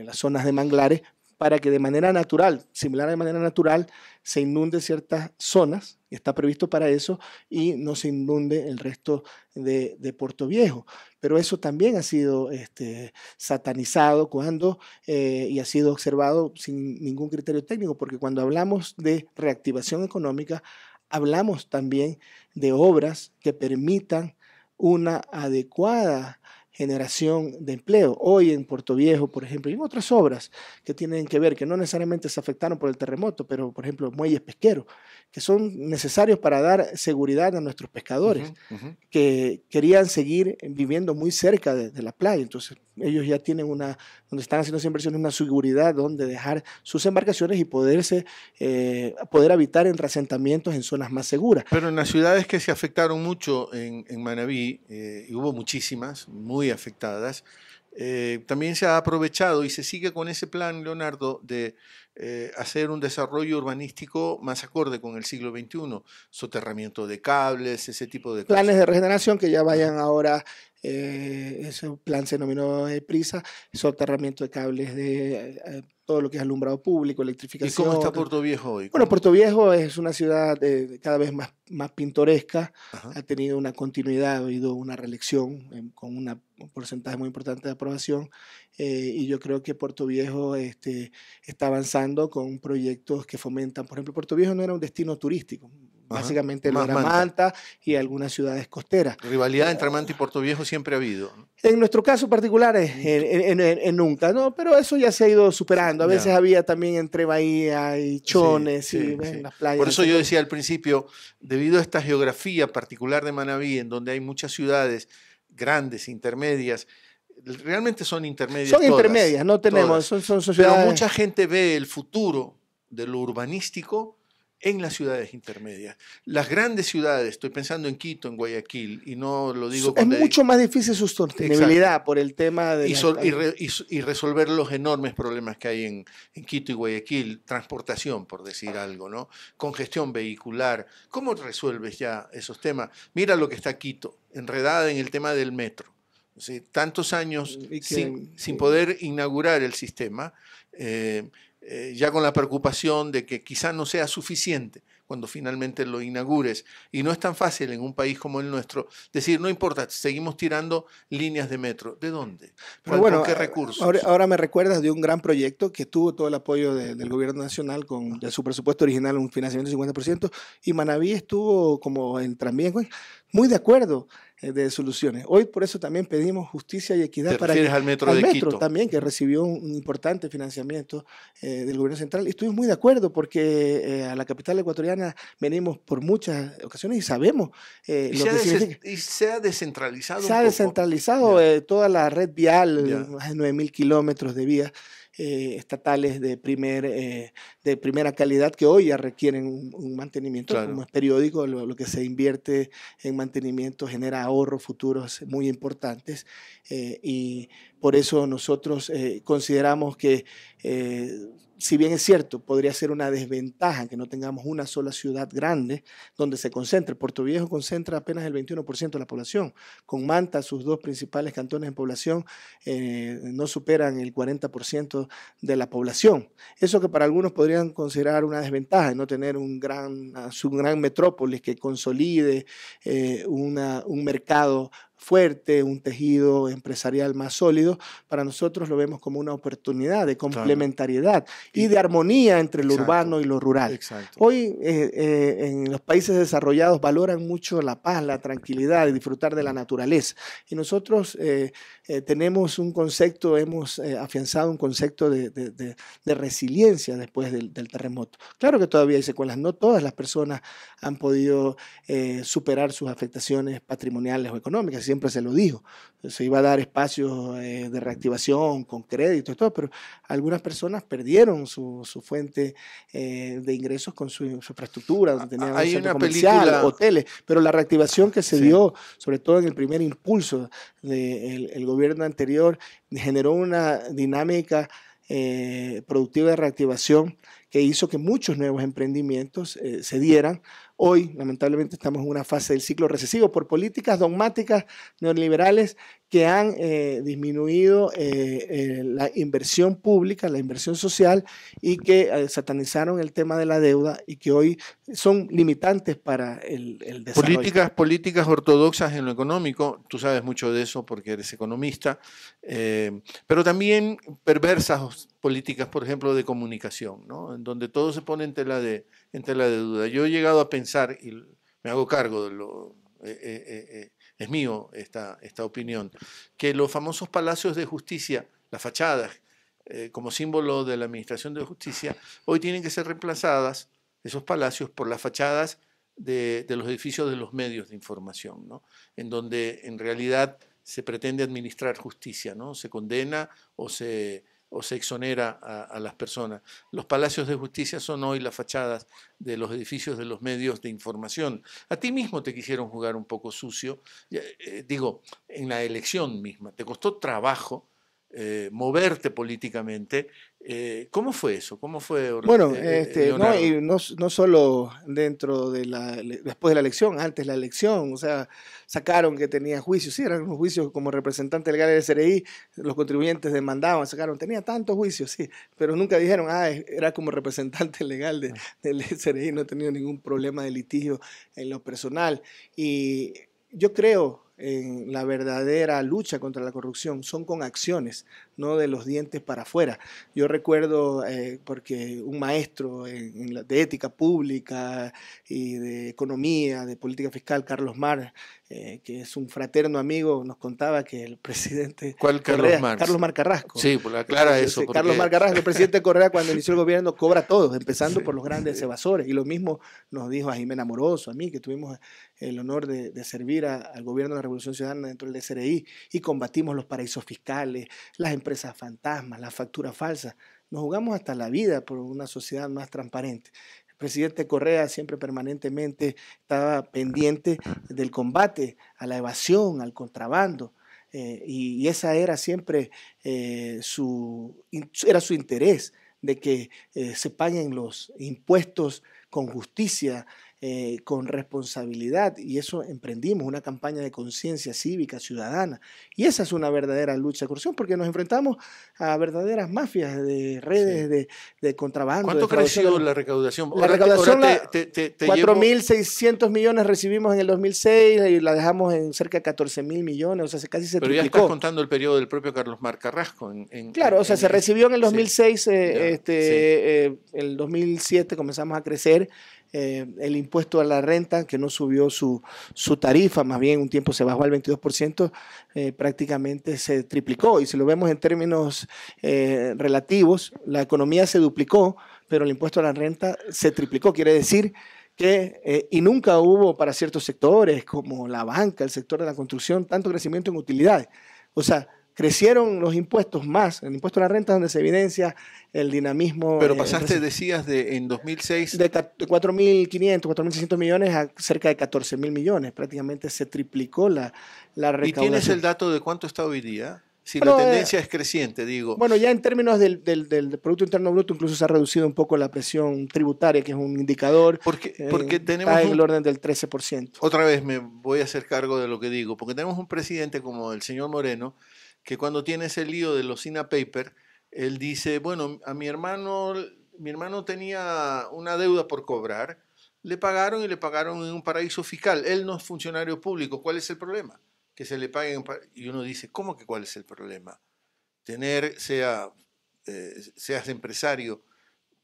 las zonas de manglares para que de manera natural, similar de manera natural, se inunde ciertas zonas, está previsto para eso, y no se inunde el resto de, Puerto Viejo. Pero eso también ha sido este, satanizado cuando, eh, y ha sido observado sin ningún criterio técnico, porque cuando hablamos de reactivación económica, hablamos también de obras que permitan una adecuada generación de empleo. Hoy en Puerto Viejo, por ejemplo, y en otras obras que tienen que ver, que no necesariamente se afectaron por el terremoto, pero por ejemplo, muelles pesqueros, que son necesarios para dar seguridad a nuestros pescadores, que querían seguir viviendo muy cerca de, de la playa. Entonces, ellos ya tienen una, donde están haciendo esa inversión, una seguridad donde dejar sus embarcaciones y poderse, eh, poder habitar en asentamientos en zonas más seguras. Pero en las ciudades que se afectaron mucho en, en Manabí, eh, y hubo muchísimas, muy afectadas, eh, también se ha aprovechado y se sigue con ese plan, Leonardo, de eh, hacer un desarrollo urbanístico más acorde con el siglo XXI, soterramiento de cables, ese tipo de Planes de regeneración que ya vayan ahora, eh, ese plan se denominó de eh, prisa, soterramiento de cables de todo lo que es alumbrado público, electrificación. ¿Y cómo está Puerto Viejo hoy? Bueno, Puerto Viejo es una ciudad eh, cada vez más, más pintoresca, ha tenido una continuidad, ha habido una reelección eh, con una, un porcentaje muy importante de aprobación eh, y yo creo que Puerto Viejo este, está avanzando con proyectos que fomentan, por ejemplo, Puerto Viejo no era un destino turístico, Básicamente lo y algunas ciudades costeras. Rivalidad entre Manta y Puerto Viejo siempre ha habido. En nuestro caso particular, es nunca, ¿no? Pero eso ya se ha ido superando. A veces había también entre Bahía y Chones y las playas. Por eso yo decía al principio, debido a esta geografía particular de Manabí, en donde hay muchas ciudades grandes, intermedias, realmente son intermedias. Son intermedias, no tenemos, son, Pero mucha gente ve el futuro de lo urbanístico en las ciudades intermedias. Las grandes ciudades, estoy pensando en Quito, en Guayaquil, y no lo digo... Es mucho más difícil su sostenibilidad por el tema de... Y, resolver los enormes problemas que hay en, Quito y Guayaquil, transportación, por decir algo, ¿no? Congestión vehicular, ¿cómo resuelves ya esos temas? Mira lo que está Quito, enredada en el tema del metro. tantos años sin, poder inaugurar el sistema. Eh, eh, ya con la preocupación de que quizás no sea suficiente cuando finalmente lo inaugures. Y no es tan fácil en un país como el nuestro decir, no importa, seguimos tirando líneas de metro. ¿De dónde? Pero ¿Con qué eh, recursos? Ahora, me recuerdas de un gran proyecto que tuvo todo el apoyo del gobierno nacional con su presupuesto original un financiamiento del 50% y Manaví estuvo como en güey muy de acuerdo eh, de soluciones. Hoy por eso también pedimos justicia y equidad para que, al metro, al metro también que recibió un importante financiamiento eh, del gobierno central. Y estuvimos muy de acuerdo porque eh, a la capital ecuatoriana venimos por muchas ocasiones y sabemos y se ha descentralizado. Se ha descentralizado toda la red vial, más de 9.000 kilómetros de vías. Eh, estatales de, primer, eh, de primera calidad que hoy ya requieren un, mantenimiento, como es periódico, lo, que se invierte en mantenimiento genera ahorros futuros muy importantes eh, y por eso nosotros consideramos que si bien es cierto, podría ser una desventaja que no tengamos una sola ciudad grande donde se concentre. Puerto Viejo concentra apenas el 21% de la población. Con Manta, sus dos principales cantones en población eh, no superan el 40% de la población. Eso que para algunos podrían considerar una desventaja, no tener un gran, una gran metrópolis que consolide eh, un mercado fuerte, un tejido empresarial más sólido, para nosotros lo vemos como una oportunidad de complementariedad y, de armonía entre lo urbano y lo rural. Hoy eh, eh, en los países desarrollados valoran mucho la paz, la tranquilidad y disfrutar de la naturaleza. Y nosotros eh, tenemos un concepto, hemos afianzado un concepto de, resiliencia después del, del, terremoto. Claro que todavía hay secuelas, no todas las personas han podido superar sus afectaciones patrimoniales o económicas siempre se lo dijo. Se iba a dar espacios eh, de reactivación con crédito y todo, pero algunas personas perdieron su, fuente eh, de ingresos con su, infraestructura, donde ah, tenían comercial, hoteles, pero la reactivación que se dio, sobre todo en el primer impulso del gobierno anterior, generó una dinámica eh, productiva de reactivación que hizo que muchos nuevos emprendimientos eh, se dieran. Hoy, lamentablemente, estamos en una fase del ciclo recesivo por políticas dogmáticas neoliberales que han eh, disminuido eh, eh, la inversión pública, la inversión social y que satanizaron el tema de la deuda y que hoy son limitantes para el, desarrollo. Políticas, políticas ortodoxas en lo económico, tú sabes mucho de eso porque eres economista, pero también perversas políticas, por ejemplo, de comunicación, en donde todo se pone tela, de, en tela de duda. Yo he llegado a pensar, y me hago cargo de lo es mío esta, esta opinión, que los famosos palacios de justicia, las fachadas, eh, como símbolo de la administración de justicia, hoy tienen que ser reemplazadas, esos palacios, por las fachadas de, los edificios de los medios de información, ¿no? en donde en realidad se pretende administrar justicia, ¿no? se condena o se o se exonera a, las personas. Los palacios de justicia son hoy las fachadas de los edificios de los medios de información. A ti mismo te quisieron jugar un poco sucio, eh, digo, en la elección misma. Te costó trabajo eh, moverte políticamente. Eh, ¿Cómo fue eso? ¿Cómo fue? Bueno, eh, este, no, solo dentro de la, después de la elección, antes de la elección, o sea, sacaron que tenía juicios, sí, eran juicios como representante legal del SRI, los contribuyentes demandaban, sacaron, tenía tantos juicios, sí, pero nunca dijeron, ah, era como representante legal ah. del SRI, no tenía ningún problema de litigio en lo personal. Y yo creo, en la verdadera lucha contra la corrupción son con acciones, ¿no? de los dientes para afuera. Yo recuerdo, eh, porque un maestro de ética pública y de economía, de política fiscal, Carlos Mar, eh, que es un fraterno amigo, nos contaba que el presidente... ¿Cuál Carlos Mar? Carlos Mar Carrasco. Sí, pues, aclara eso. Carlos Mar Carrasco, el presidente Correa, cuando inició el gobierno, cobra todos, empezando por los grandes evasores. Y lo mismo nos dijo a Jimena Moroso, a mí, que tuvimos el honor de, servir al gobierno de la Revolución Ciudadana dentro del SRI, y combatimos los paraísos fiscales, las empresas empresas fantasmas, las facturas falsas. Nos jugamos hasta la vida por una sociedad más transparente. El presidente Correa siempre permanentemente estaba pendiente del combate a la evasión, al contrabando. Eh, y, esa era siempre eh, su, era su interés de que eh, se paguen los impuestos con justicia eh, con responsabilidad y eso emprendimos, una campaña de conciencia cívica, ciudadana. Y esa es una verdadera lucha de corrupción porque nos enfrentamos a verdaderas mafias de redes de, contrabando. ¿Cuánto creció la recaudación? La recaudación, 4.600 millones recibimos en el 2006 y la dejamos en cerca de 14.000 millones, o sea, se casi se Pero ya estás contando el periodo del propio Carlos Mar Carrasco. En, claro, o sea, se recibió en el 2006, en eh, este, eh, el 2007 comenzamos a crecer eh, el impuesto a la renta, que no subió su, su, tarifa, más bien un tiempo se bajó al 22%, eh, prácticamente se triplicó. Y si lo vemos en términos eh, relativos, la economía se duplicó, pero el impuesto a la renta se triplicó. Quiere decir que, y nunca hubo para ciertos sectores como la banca, el sector de la construcción, tanto crecimiento en utilidades. O sea, crecieron los impuestos más, el impuesto a la renta donde se evidencia el dinamismo. Pero eh, pasaste, decías, de en 2006... De 4.500, 4.600 millones a cerca de 14.000 millones, prácticamente se triplicó la, la recaudación. ¿Y tienes el dato de cuánto está hoy día? Si la eh, tendencia es creciente, digo. Bueno, ya en términos del, del, Producto Interno Bruto, incluso se ha reducido un poco la presión tributaria, que es un indicador. Eh, porque, porque tenemos. Está en el orden del 13%. Otra vez me voy a hacer cargo de lo que digo, porque tenemos un presidente como el señor Moreno, que cuando tienes el lío de los Paper, él dice, bueno, a mi hermano, mi hermano tenía una deuda por cobrar, le pagaron y le pagaron en un paraíso fiscal, él no es funcionario público, ¿cuál es el problema? Que se le paguen, y uno dice, ¿cómo que cuál es el problema? Tener, sea, eh, seas empresario,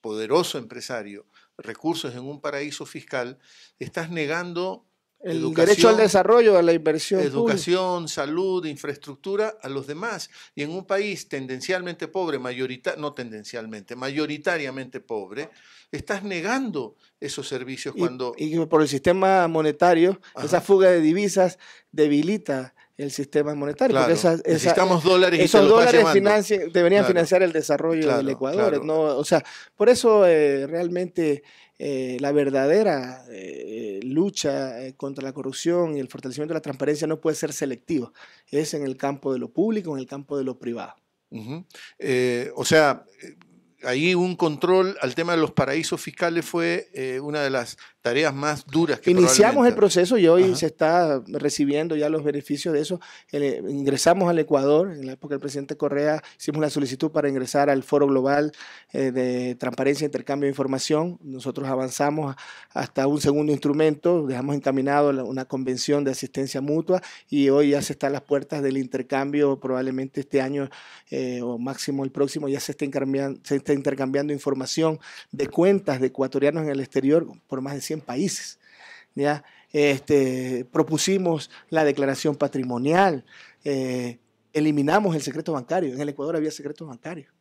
poderoso empresario, recursos en un paraíso fiscal, estás negando el derecho al desarrollo, a la inversión. Educación, salud, infraestructura, a los demás. Y en un país tendencialmente pobre, mayorita no tendencialmente, mayoritariamente pobre, estás negando esos servicios cuando... Y por el sistema monetario, esa fuga de divisas debilita el sistema monetario. Necesitamos dólares. Esos dólares deberían financiar el desarrollo del Ecuador. ¿no? O sea, por eso eh, realmente eh, la verdadera eh, eh, lucha contra la corrupción y el fortalecimiento de la transparencia no puede ser selectiva. Es en el campo de lo público, en el campo de lo privado. o sea, ahí un control al tema de los paraísos fiscales fue una de las tareas más duras que Iniciamos el proceso y hoy se está recibiendo ya los beneficios de eso. Eh, ingresamos al Ecuador, en la época del presidente Correa hicimos la solicitud para ingresar al Foro Global eh, de Transparencia e Intercambio de Información. Nosotros avanzamos hasta un segundo instrumento, dejamos encaminado una convención de asistencia mutua y hoy ya se están las puertas del intercambio, probablemente este año eh, o máximo el próximo ya se está, intercambiando, se está intercambiando información de cuentas de ecuatorianos en el exterior por más de 100 países. ¿ya? Este, propusimos la declaración patrimonial, eh, eliminamos el secreto bancario. En el Ecuador había secretos bancarios.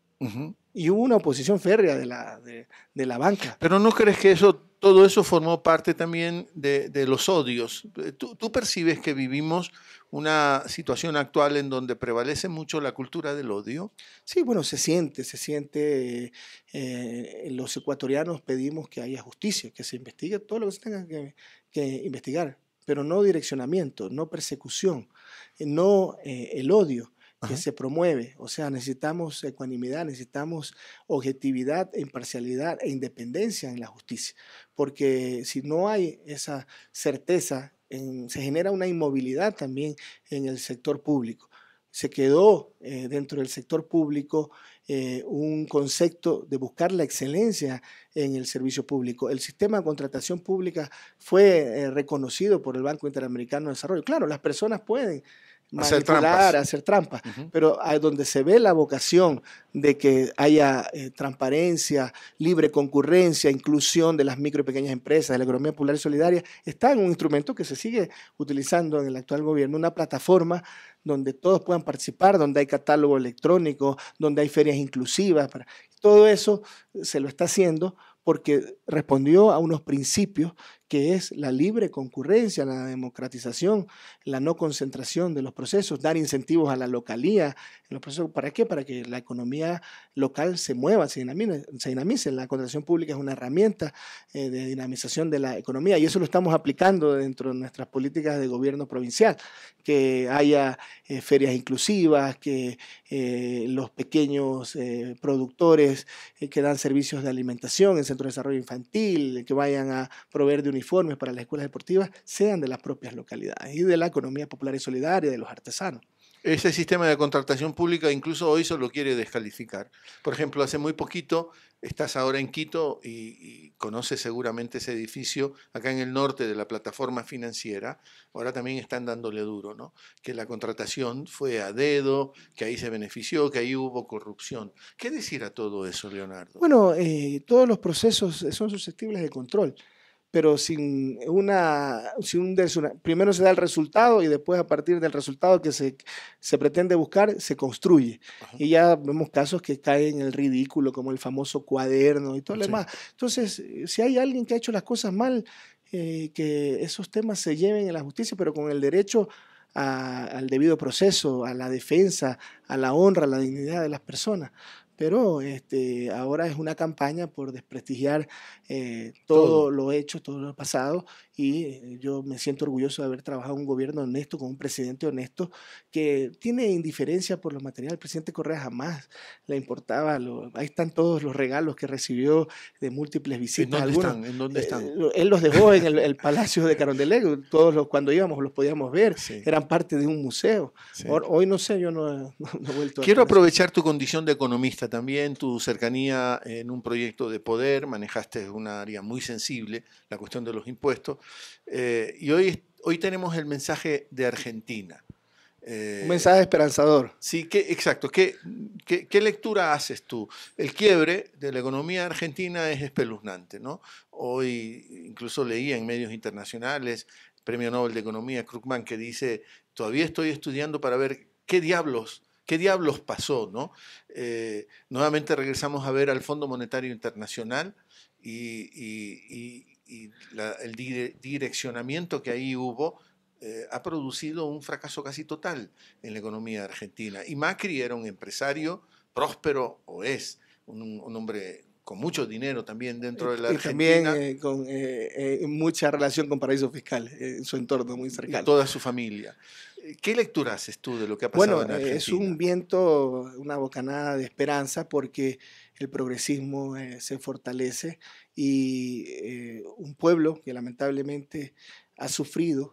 Y hubo una oposición férrea de la, de, la banca. Pero ¿no crees que eso, todo eso formó parte también de, los odios? ¿Tú, percibes que vivimos una situación actual en donde prevalece mucho la cultura del odio? Sí, bueno, se siente, se siente. Eh, los ecuatorianos pedimos que haya justicia, que se investigue todo lo que se tenga que, investigar, pero no direccionamiento, no persecución, no eh, el odio que se promueve. O sea, necesitamos ecuanimidad, necesitamos objetividad, imparcialidad e independencia en la justicia. Porque si no hay esa certeza, se genera una inmovilidad también en el sector público. Se quedó eh, dentro del sector público eh, un concepto de buscar la excelencia en el servicio público. El sistema de contratación pública fue eh, reconocido por el Banco Interamericano de Desarrollo. Claro, las personas pueden manipular, hacer, hacer trampas. Pero donde se ve la vocación de que haya eh, transparencia, libre concurrencia, inclusión de las micro y pequeñas empresas, de la economía popular y solidaria, está en un instrumento que se sigue utilizando en el actual gobierno, una plataforma donde todos puedan participar, donde hay catálogo electrónico, donde hay ferias inclusivas. Todo eso se lo está haciendo porque respondió a unos principios que es la libre concurrencia, la democratización, la no concentración de los procesos, dar incentivos a la localía los procesos. ¿Para qué? Para que la economía local se mueva, se dinamice. La contratación pública es una herramienta eh, de dinamización de la economía y eso lo estamos aplicando dentro de nuestras políticas de gobierno provincial, que haya eh, ferias inclusivas, que eh, los pequeños productores que dan servicios de alimentación en centros de desarrollo infantil, que vayan a proveer de uniformes para las escuelas deportivas sean de las propias localidades y de la economía popular y solidaria, de los artesanos. Ese sistema de contratación pública incluso hoy se lo quiere descalificar. Por ejemplo, hace muy poquito, estás ahora en Quito y, y, conoces seguramente ese edificio acá en el norte de la plataforma financiera, ahora también están dándole duro, ¿no? Que la contratación fue a dedo, que ahí se benefició, que ahí hubo corrupción. ¿Qué decir a todo eso, Leonardo? Bueno, eh, todos los procesos son susceptibles de control pero sin primero se da el resultado y después a partir del resultado que se, pretende buscar, se construye. Y ya vemos casos que caen en el ridículo, como el famoso cuaderno y todo lo demás. Entonces, eh, si hay alguien que ha hecho las cosas mal, eh, que esos temas se lleven a la justicia, pero con el derecho al debido proceso, a la defensa, a la honra, a la dignidad de las personas pero este, ahora es una campaña por desprestigiar eh, todo, lo hecho, todo lo pasado, y yo me siento orgulloso de haber trabajado en un gobierno honesto, con un presidente honesto, que tiene indiferencia por lo materiales. El presidente Correa jamás le importaba, lo, ahí están todos los regalos que recibió de múltiples visitas. ¿En dónde están? Eh, él los dejó en el, Palacio de Carondelet, todos los, cuando íbamos los podíamos ver, eran parte de un museo. Hoy no sé, yo no, he vuelto a... Quiero aprovechar tu condición de economista también, tu cercanía en un proyecto de poder, manejaste un área muy sensible, la cuestión de los impuestos. Eh, y hoy, hoy tenemos el mensaje de Argentina. Eh, un mensaje esperanzador. Sí, exacto. ¿Qué, ¿Qué, lectura haces tú? El quiebre de la economía argentina es espeluznante, ¿no? Hoy incluso leía en medios internacionales, Premio Nobel de Economía, Krugman, que dice, todavía estoy estudiando para ver qué diablos ¿Qué diablos pasó? No? Eh, nuevamente regresamos a ver al Fondo Monetario Internacional y, el direccionamiento que ahí hubo eh, ha producido un fracaso casi total en la economía argentina. Y Macri era un empresario próspero, o es, un, hombre con mucho dinero también dentro de la y Argentina. También eh, con mucha relación con paraísos fiscales en su entorno muy cercano. Y toda su familia. Eh, ¿Qué lectura haces tú de lo que ha pasado bueno, en eh, Argentina? Es un viento, una bocanada de esperanza porque el progresismo eh, se fortalece y un pueblo que lamentablemente ha sufrido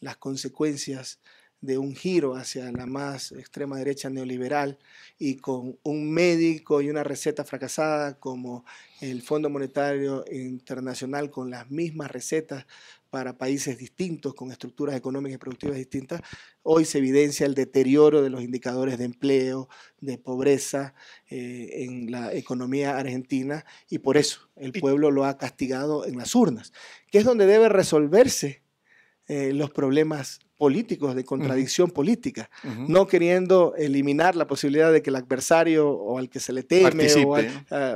las consecuencias de un giro hacia la más extrema derecha neoliberal y con un médico y una receta fracasada como el Fondo Monetario Internacional con las mismas recetas para países distintos, con estructuras económicas y productivas distintas, hoy se evidencia el deterioro de los indicadores de empleo, de pobreza eh, en la economía argentina y por eso el pueblo lo ha castigado en las urnas, que es donde debe resolverse eh, los problemas políticos, de contradicción política, no queriendo eliminar la posibilidad de que el adversario o al que se le teme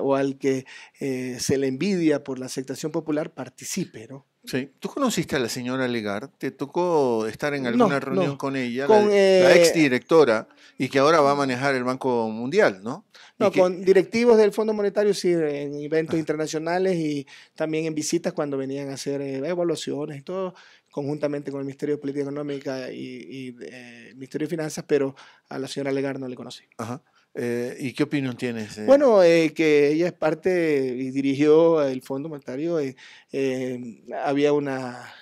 o al, eh, que se le envidia por la aceptación popular participe. ¿no? Sí. ¿Tú conociste a la señora Legar? ¿Te tocó estar en alguna reunión con ella, con, eh, la, exdirectora, ex directora, y que ahora va a manejar el Banco Mundial, ¿no? No, con directivos del Fondo Monetario, sí, en eventos ah. internacionales y también en visitas cuando venían a hacer eh, evaluaciones y todo, conjuntamente con el Ministerio de Política Económica y, el eh, Ministerio de Finanzas, pero a la señora Legar no le conocí. Ajá. Eh, ¿Y qué opinión tienes? Eh? Bueno, eh, que ella es parte y dirigió el Fondo Monetario. había una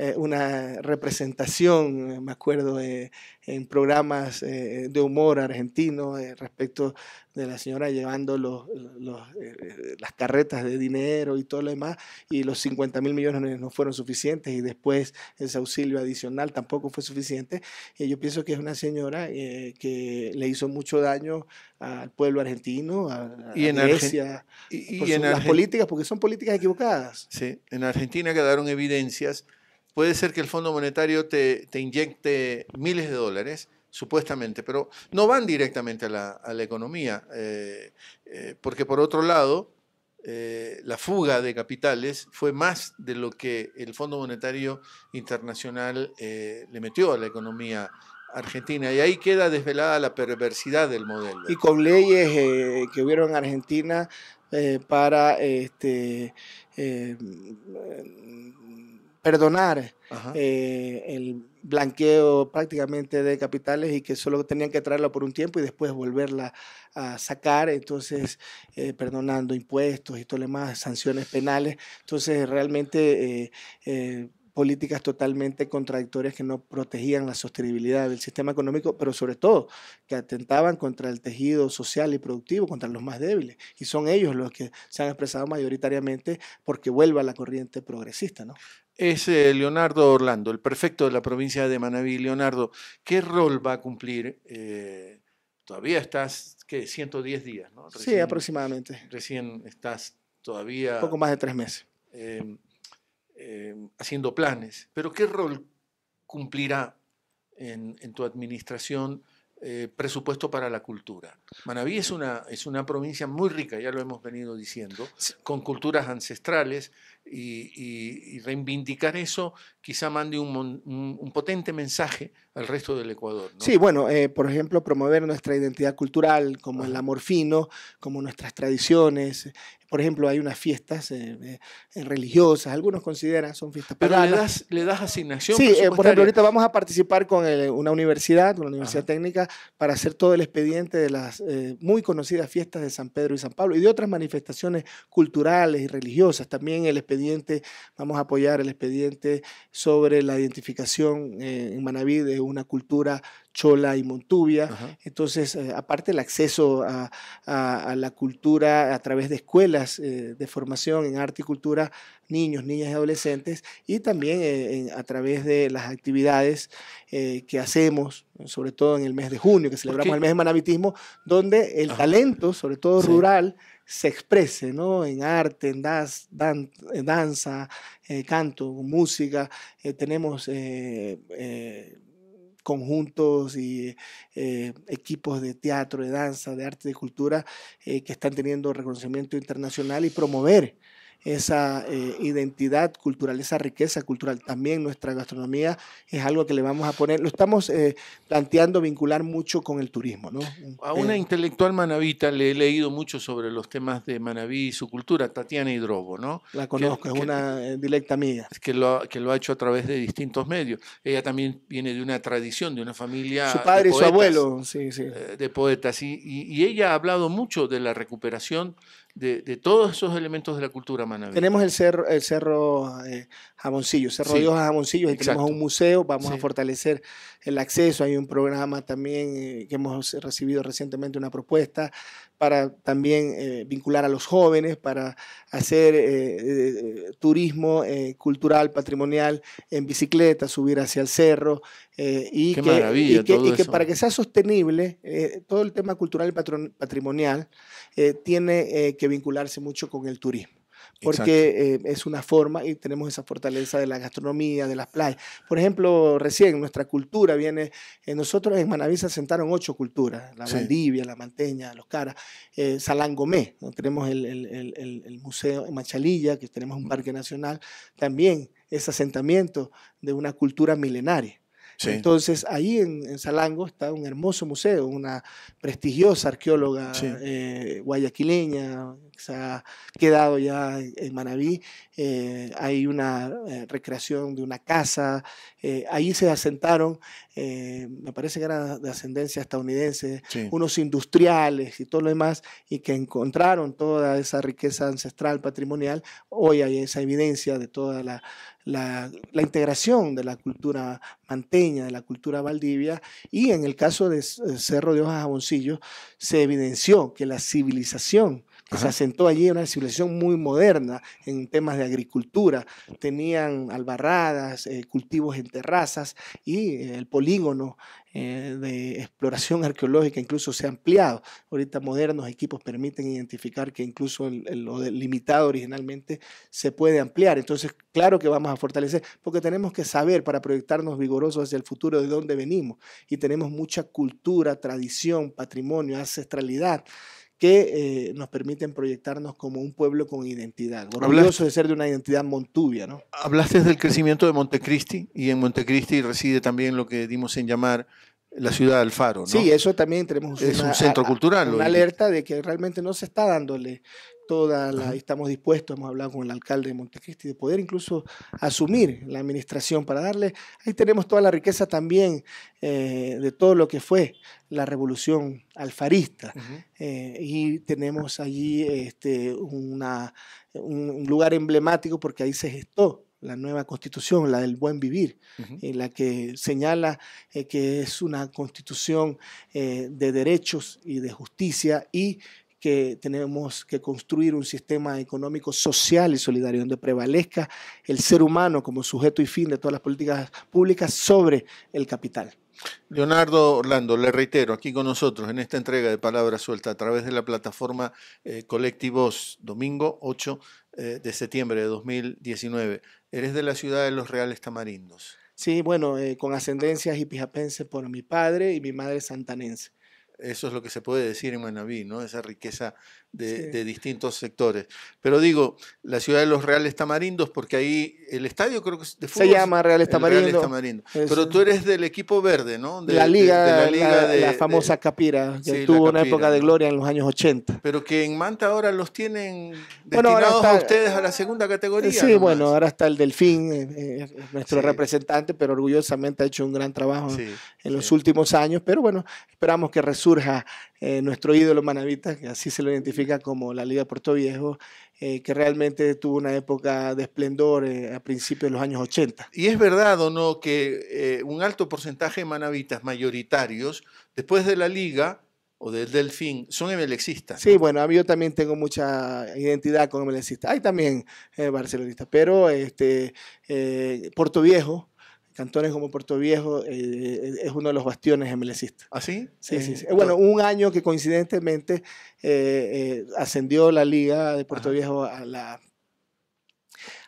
eh, una representación, eh, me acuerdo, eh, en programas de humor argentino respecto de la señora llevando los, las carretas de dinero y todo lo demás, y los 50 mil millones no fueron suficientes, y después ese auxilio adicional tampoco fue suficiente. Y yo pienso que es una señora que le hizo mucho daño al pueblo argentino, a, la Iglesia, y, en las políticas, porque son políticas equivocadas. Sí, en Argentina quedaron evidencias Puede ser que el Fondo Monetario te, te inyecte miles de dólares, supuestamente, pero no van directamente a la, economía, eh, eh, porque por otro lado, eh, la fuga de capitales fue más de lo que el Fondo Monetario Internacional le metió a la economía Argentina. Y ahí queda desvelada la perversidad del modelo. Y con leyes que hubieron en Argentina para este, perdonar eh, el blanqueo prácticamente de capitales y que solo tenían que traerla por un tiempo y después volverla a sacar, entonces eh, perdonando impuestos y todo lo demás, sanciones penales. Entonces realmente eh, políticas totalmente contradictorias que no protegían la sostenibilidad del sistema económico, pero sobre todo que atentaban contra el tejido social y productivo, contra los más débiles. Y son ellos los que se han expresado mayoritariamente porque vuelva la corriente progresista. ¿no? Es eh, Leonardo Orlando, el prefecto de la provincia de Manaví. Leonardo, ¿qué rol va a cumplir? Eh, todavía estás, ¿qué? 110 días, ¿no? sí, aproximadamente. Recién estás todavía... Un poco más de tres meses. Eh, eh, haciendo planes, pero ¿qué rol cumplirá en, tu administración eh, presupuesto para la cultura. Manabí es una, es una provincia muy rica, ya lo hemos venido diciendo, con culturas ancestrales y, reivindicar eso quizá mande un, potente mensaje al resto del Ecuador. Sí, bueno, eh, por ejemplo, promover nuestra identidad cultural, como el amorfino, como nuestras tradiciones, por ejemplo, hay unas fiestas eh, eh, eh, religiosas, algunos consideran son fiestas Pero le das, asignación. Sí, por ejemplo, ahorita vamos a participar con una universidad, una universidad técnica, para hacer todo el expediente de las muy conocidas fiestas de San Pedro y San Pablo y de otras manifestaciones culturales y religiosas. También el expediente, vamos a apoyar el expediente sobre la identificación en Manaví de una cultura Chola y Montubia. Entonces, eh, aparte el acceso a, la cultura a través de escuelas eh, de formación en arte y cultura, niños, niñas y adolescentes, y también eh, a través de las actividades que hacemos, sobre todo en el mes de junio, que celebramos el mes de manavitismo, donde el talento, sobre todo rural, se exprese ¿no? en arte, en, danza, canto, música. tenemos conjuntos y eh, equipos de teatro, de danza, de arte, de cultura, eh, que están teniendo reconocimiento internacional y promover esa eh, identidad cultural, esa riqueza cultural. También nuestra gastronomía es algo que le vamos a poner, lo estamos eh, planteando vincular mucho con el turismo. ¿no? A una eh, intelectual manavita le he leído mucho sobre los temas de Manaví y su cultura, Tatiana Hidrobo, ¿no? La conozco, es una directa mía Que lo, que lo ha hecho a través de distintos medios. Ella también viene de una tradición, de una familia... Su padre y su abuelo, sí, sí. De poetas. y ella ha hablado mucho de la recuperación de, todos esos elementos de la cultura manaví. Tenemos el cerro, el cerro eh, Jamoncillo, Cerro tenemos un museo, vamos a fortalecer el acceso, hay un programa también eh, que hemos recibido recientemente una propuesta para también eh, vincular a los jóvenes, para hacer eh, eh, turismo cultural, patrimonial, en bicicleta, subir hacia el cerro, y, que, y que, para que sea sostenible, todo el tema cultural y patrimonial tiene que vincularse mucho con el turismo porque eh, es una forma y tenemos esa fortaleza de la gastronomía, de las playas. Por ejemplo, recién nuestra cultura viene, eh, nosotros en Manaví se asentaron ocho culturas, la Valdivia, la Manteña, los Caras, eh, Salangomé, tenemos el, el, el, museo en Machalilla, que tenemos un parque nacional, también es asentamiento de una cultura milenaria. Entonces, ahí en, Salango está un hermoso museo, una prestigiosa arqueóloga eh, guayaquileña, se ha quedado ya en Manabí. Eh, hay una eh, recreación de una casa. Eh, ahí se asentaron, me parece que eran de ascendencia estadounidense, unos industriales y todo lo demás, y que encontraron toda esa riqueza ancestral, patrimonial. Hoy hay esa evidencia de toda la, integración de la cultura manteña, de la cultura Valdivia, y en el caso de Cerro de Hojas Jaboncillo se evidenció que la civilización se asentó allí, una civilización muy moderna en temas de agricultura. Tenían albarradas, eh, cultivos en terrazas y eh, el polígono eh, de exploración arqueológica incluso se ha ampliado. Ahorita modernos equipos permiten identificar que incluso lo limitado originalmente se puede ampliar. Entonces, claro que vamos a fortalecer, porque tenemos que saber para proyectarnos vigorosos hacia el futuro de dónde venimos. Y tenemos mucha cultura, tradición, patrimonio, ancestralidad que eh, nos permiten proyectarnos como un pueblo con identidad, orgulloso de ser de una identidad montuvia. ¿no? Hablaste del crecimiento de Montecristi y en Montecristi reside también lo que dimos en llamar la ciudad del faro. ¿no? Sí, eso también tenemos es un centro cultural. Una alerta de que realmente no se está dándole toda estamos dispuestos, hemos hablado con el alcalde de Montecristi, de poder incluso asumir la administración para darle, ahí tenemos toda la riqueza también eh, de todo lo que fue la revolución alfarista. Eh, y tenemos allí este, un, lugar emblemático porque ahí se gestó la nueva constitución, la del buen vivir, en la que señala eh, que es una constitución de derechos y de justicia y que tenemos que construir un sistema económico, social y solidario, donde prevalezca el ser humano como sujeto y fin de todas las políticas públicas sobre el capital. Leonardo Orlando, le reitero, aquí con nosotros en esta entrega de Palabra Suelta a través de la plataforma eh, Colectivos, domingo 8 eh, de septiembre de 2019. Eres de la ciudad de Los Reales Tamarindos. Sí, bueno, eh, con ascendencias hipijapense por mi padre y mi madre santanense. Eso es lo que se puede decir en Manabí, ¿no? Esa riqueza de, distintos sectores. Pero digo, la ciudad de los Reales Tamarindos, porque ahí el estadio creo que de fútbol. Se llama Reales Tamarindos Pero tú eres del equipo verde, ¿no? De, la liga, de, la, famosa Capira, que tuvo una época de gloria en los años 80. Pero que en Manta ahora los tienen bueno, ahora a ustedes a la segunda categoría. Sí, bueno, ahora está el Delfín, eh, eh, nuestro representante, pero orgullosamente ha hecho un gran trabajo en los últimos años. Pero bueno, esperamos que resurja eh, nuestro ídolo manavita, que así se lo identifica como la Liga de Puerto Viejo, eh, que realmente tuvo una época de esplendor eh, a principios de los años 80. Y es verdad o no que un alto porcentaje de manavitas mayoritarios, después de la Liga, o del Delfín, son emelexistas. Sí, bueno, yo también tengo mucha identidad con emelexistas. Hay también barcelonistas, pero este, Puerto Viejo Cantones como Puerto Viejo eh, eh, es uno de los bastiones emelecistas. ¿Ah, sí? Sí, sí, eh, Bueno, un año que coincidentemente ascendió la liga de Puerto Viejo a la,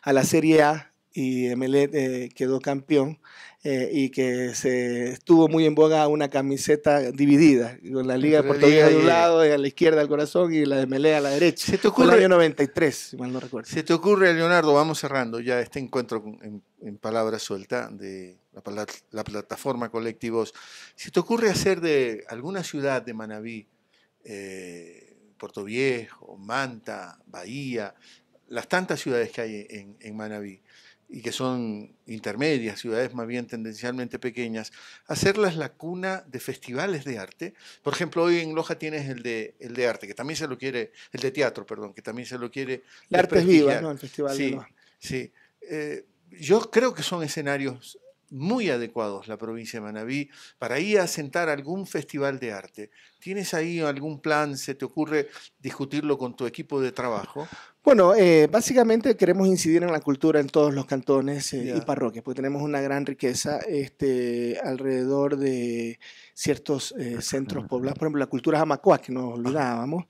a la Serie A y Emelec quedó campeón. Eh, y que se estuvo muy en boga una camiseta dividida, con la Liga de Viejo a un lado, y a la izquierda al corazón y la de Melea a la derecha. Se te ocurre, el año 93, si no recuerdo. Se te ocurre, Leonardo, vamos cerrando ya este encuentro en, palabras palabra suelta de la, la, plataforma Colectivos. ¿Se te ocurre hacer de alguna ciudad de Manabí, eh, Puerto Viejo, Manta, Bahía, las tantas ciudades que hay en, en Manabí? y que son intermedias, ciudades más bien tendencialmente pequeñas, hacerlas la cuna de festivales de arte. Por ejemplo, hoy en Loja tienes el de, el de arte, que también se lo quiere, el de teatro, perdón, que también se lo quiere. El arte es viva, ¿no? El festival sí, Sí. Eh, yo creo que son escenarios muy adecuados la provincia de Manabí para ir a asentar algún festival de arte. ¿Tienes ahí algún plan? ¿Se te ocurre discutirlo con tu equipo de trabajo? Bueno, eh, básicamente queremos incidir en la cultura en todos los cantones eh, y parroquias, porque tenemos una gran riqueza este, alrededor de ciertos eh, centros poblados. Por ejemplo, la cultura jamacuá, que nos olvidábamos.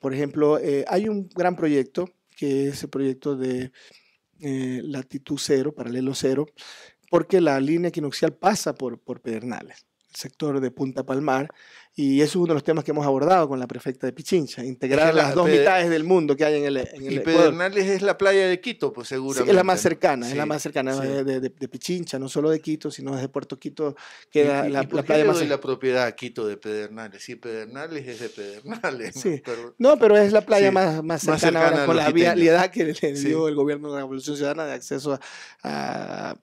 Por ejemplo, hay un gran proyecto, que es el proyecto de latitud cero, paralelo cero, porque la línea equinoccial pasa por, por Pedernales, el sector de Punta Palmar, y eso es uno de los temas que hemos abordado con la prefecta de Pichincha, integrar las dos mitades del mundo que hay en el, Pedernales es la playa de Quito, pues seguro Sí, es la más cercana, es la más cercana de, Pichincha, no solo de Quito, sino desde Puerto Quito queda la, playa más la propiedad Quito de Pedernales, sí, Pedernales es de Pedernales. no, pero es la playa más, más cercana, con la vialidad que le dio el gobierno de la Revolución Ciudadana de acceso a,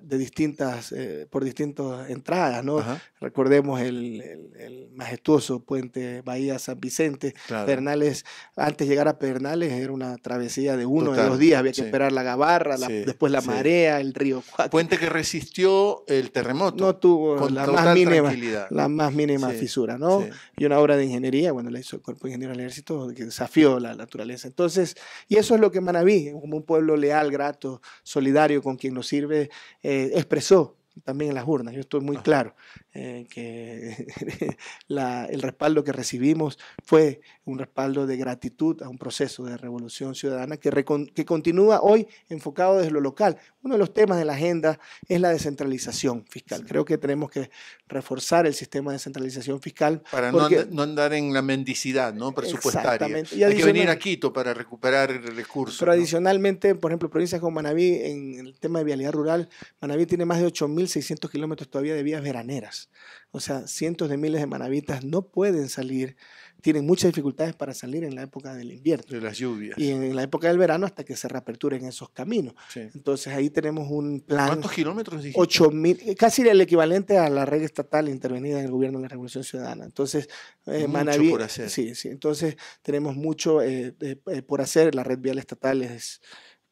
de distintas, eh, por distintas entradas, ¿no? Recordemos el majestuoso puente Bahía San Vicente. Pernales, antes de llegar a Pernales era una travesía de uno de dos días, había que esperar la gabarra, después la marea, el río Cuatro. Puente que resistió el terremoto. No tuvo con la, más mínima, la más mínima fisura, ¿no? Y una obra de ingeniería, bueno, la hizo el Cuerpo ingeniero del Ejército, que desafió la naturaleza. Entonces, y eso es lo que Manaví, como un pueblo leal, grato, solidario con quien nos sirve, eh, expresó también en las urnas. Yo estoy muy claro eh, que el respaldo que recibimos fue un respaldo de gratitud a un proceso de revolución ciudadana que, que continúa hoy enfocado desde lo local. Uno de los temas de la agenda es la descentralización fiscal. Creo que tenemos que reforzar el sistema de descentralización fiscal. Para no, no, andar en la mendicidad ¿no? presupuestaria. Y Hay que venir a Quito para recuperar recursos. Tradicionalmente, por ejemplo, provincias como Manabí, en el tema de vialidad rural, Manabí tiene más de 8.600 kilómetros todavía de vías veraneras. O sea, cientos de miles de manavitas no pueden salir tienen muchas dificultades para salir en la época del invierno. De las lluvias. Y en, la época del verano hasta que se reaperturen esos caminos. Entonces ahí tenemos un plan. ¿Cuántos kilómetros? Dijiste? casi el equivalente a la red estatal intervenida en el gobierno de la Revolución Ciudadana. Entonces, eh, mucho por hacer. Sí, sí. Entonces tenemos mucho eh, eh, por hacer. La red vial estatal es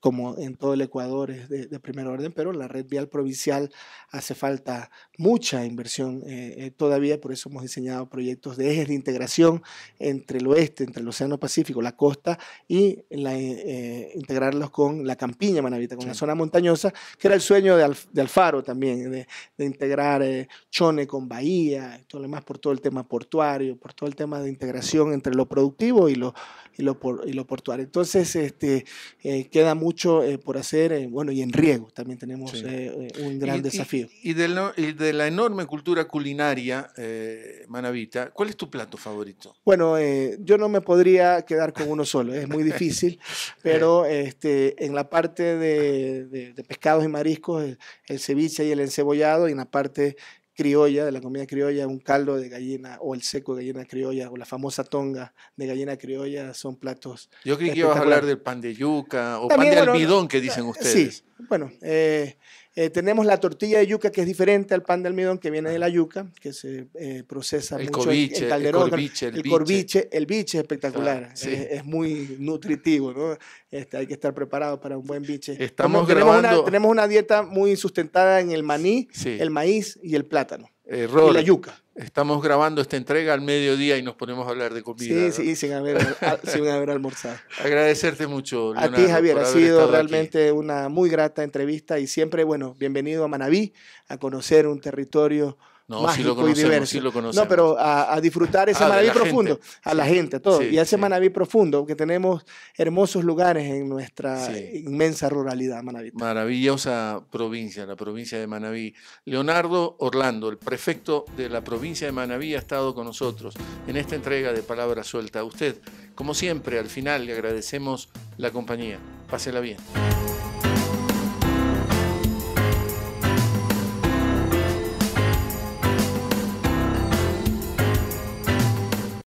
como en todo el Ecuador es de, primer orden, pero la red vial provincial hace falta mucha inversión eh, eh, todavía, por eso hemos diseñado proyectos de ejes de integración entre el oeste, entre el Océano Pacífico, la costa y la, eh, integrarlos con la campiña manavita, con la zona montañosa, que era el sueño de, Alfaro también, de, de integrar Chone con Bahía, todo lo demás por todo el tema portuario, por todo el tema de integración entre lo productivo y lo, y lo, por, y lo portuario. Entonces, este, eh, queda mucho eh, por hacer, eh, bueno, y en riego también tenemos un gran desafío. Y, de la, enorme cultura culinaria manavita, ¿cuál es tu plato favorito? Bueno, yo no me podría quedar con uno solo, es muy difícil, pero este, en la parte de, de, pescados y mariscos, el, el ceviche y el encebollado, y en la parte criolla, de la comida criolla, un caldo de gallina o el seco de gallina criolla o la famosa tonga de gallina criolla son platos. Yo creí que ibas a hablar del pan de yuca o pan de almidón que eh, dicen ustedes. Sí, bueno, eh, eh, tenemos la tortilla de yuca, que es diferente al pan de almidón que viene de la yuca, que se eh, procesa mucho en, calderón. El corviche, el, biche. el biche es espectacular, es, muy nutritivo, ¿no? Este, hay que estar preparado para un buen biche. Estamos Tenemos una, dieta muy sustentada en el maní, el maíz y el plátano la yuca. Estamos grabando esta entrega al mediodía y nos ponemos a hablar de comida. Sí, sí, sin haber, sin haber almorzado. Agradecerte mucho. Leonardo, a ti, Javier, ha sido realmente una muy grata entrevista y siempre, bueno, bienvenido a Manabí, a conocer un territorio no, lo y no, pero a, disfrutar ese Manaví profundo, a la gente, todo. y a ese Manaví profundo, que tenemos hermosos lugares en nuestra inmensa ruralidad Manaví. Maravillosa provincia, la provincia de Manaví. Leonardo Orlando, el prefecto de la provincia de Manaví, ha estado con nosotros en esta entrega de Palabra Suelta. A usted, como siempre, al final le agradecemos la compañía. Pásela bien.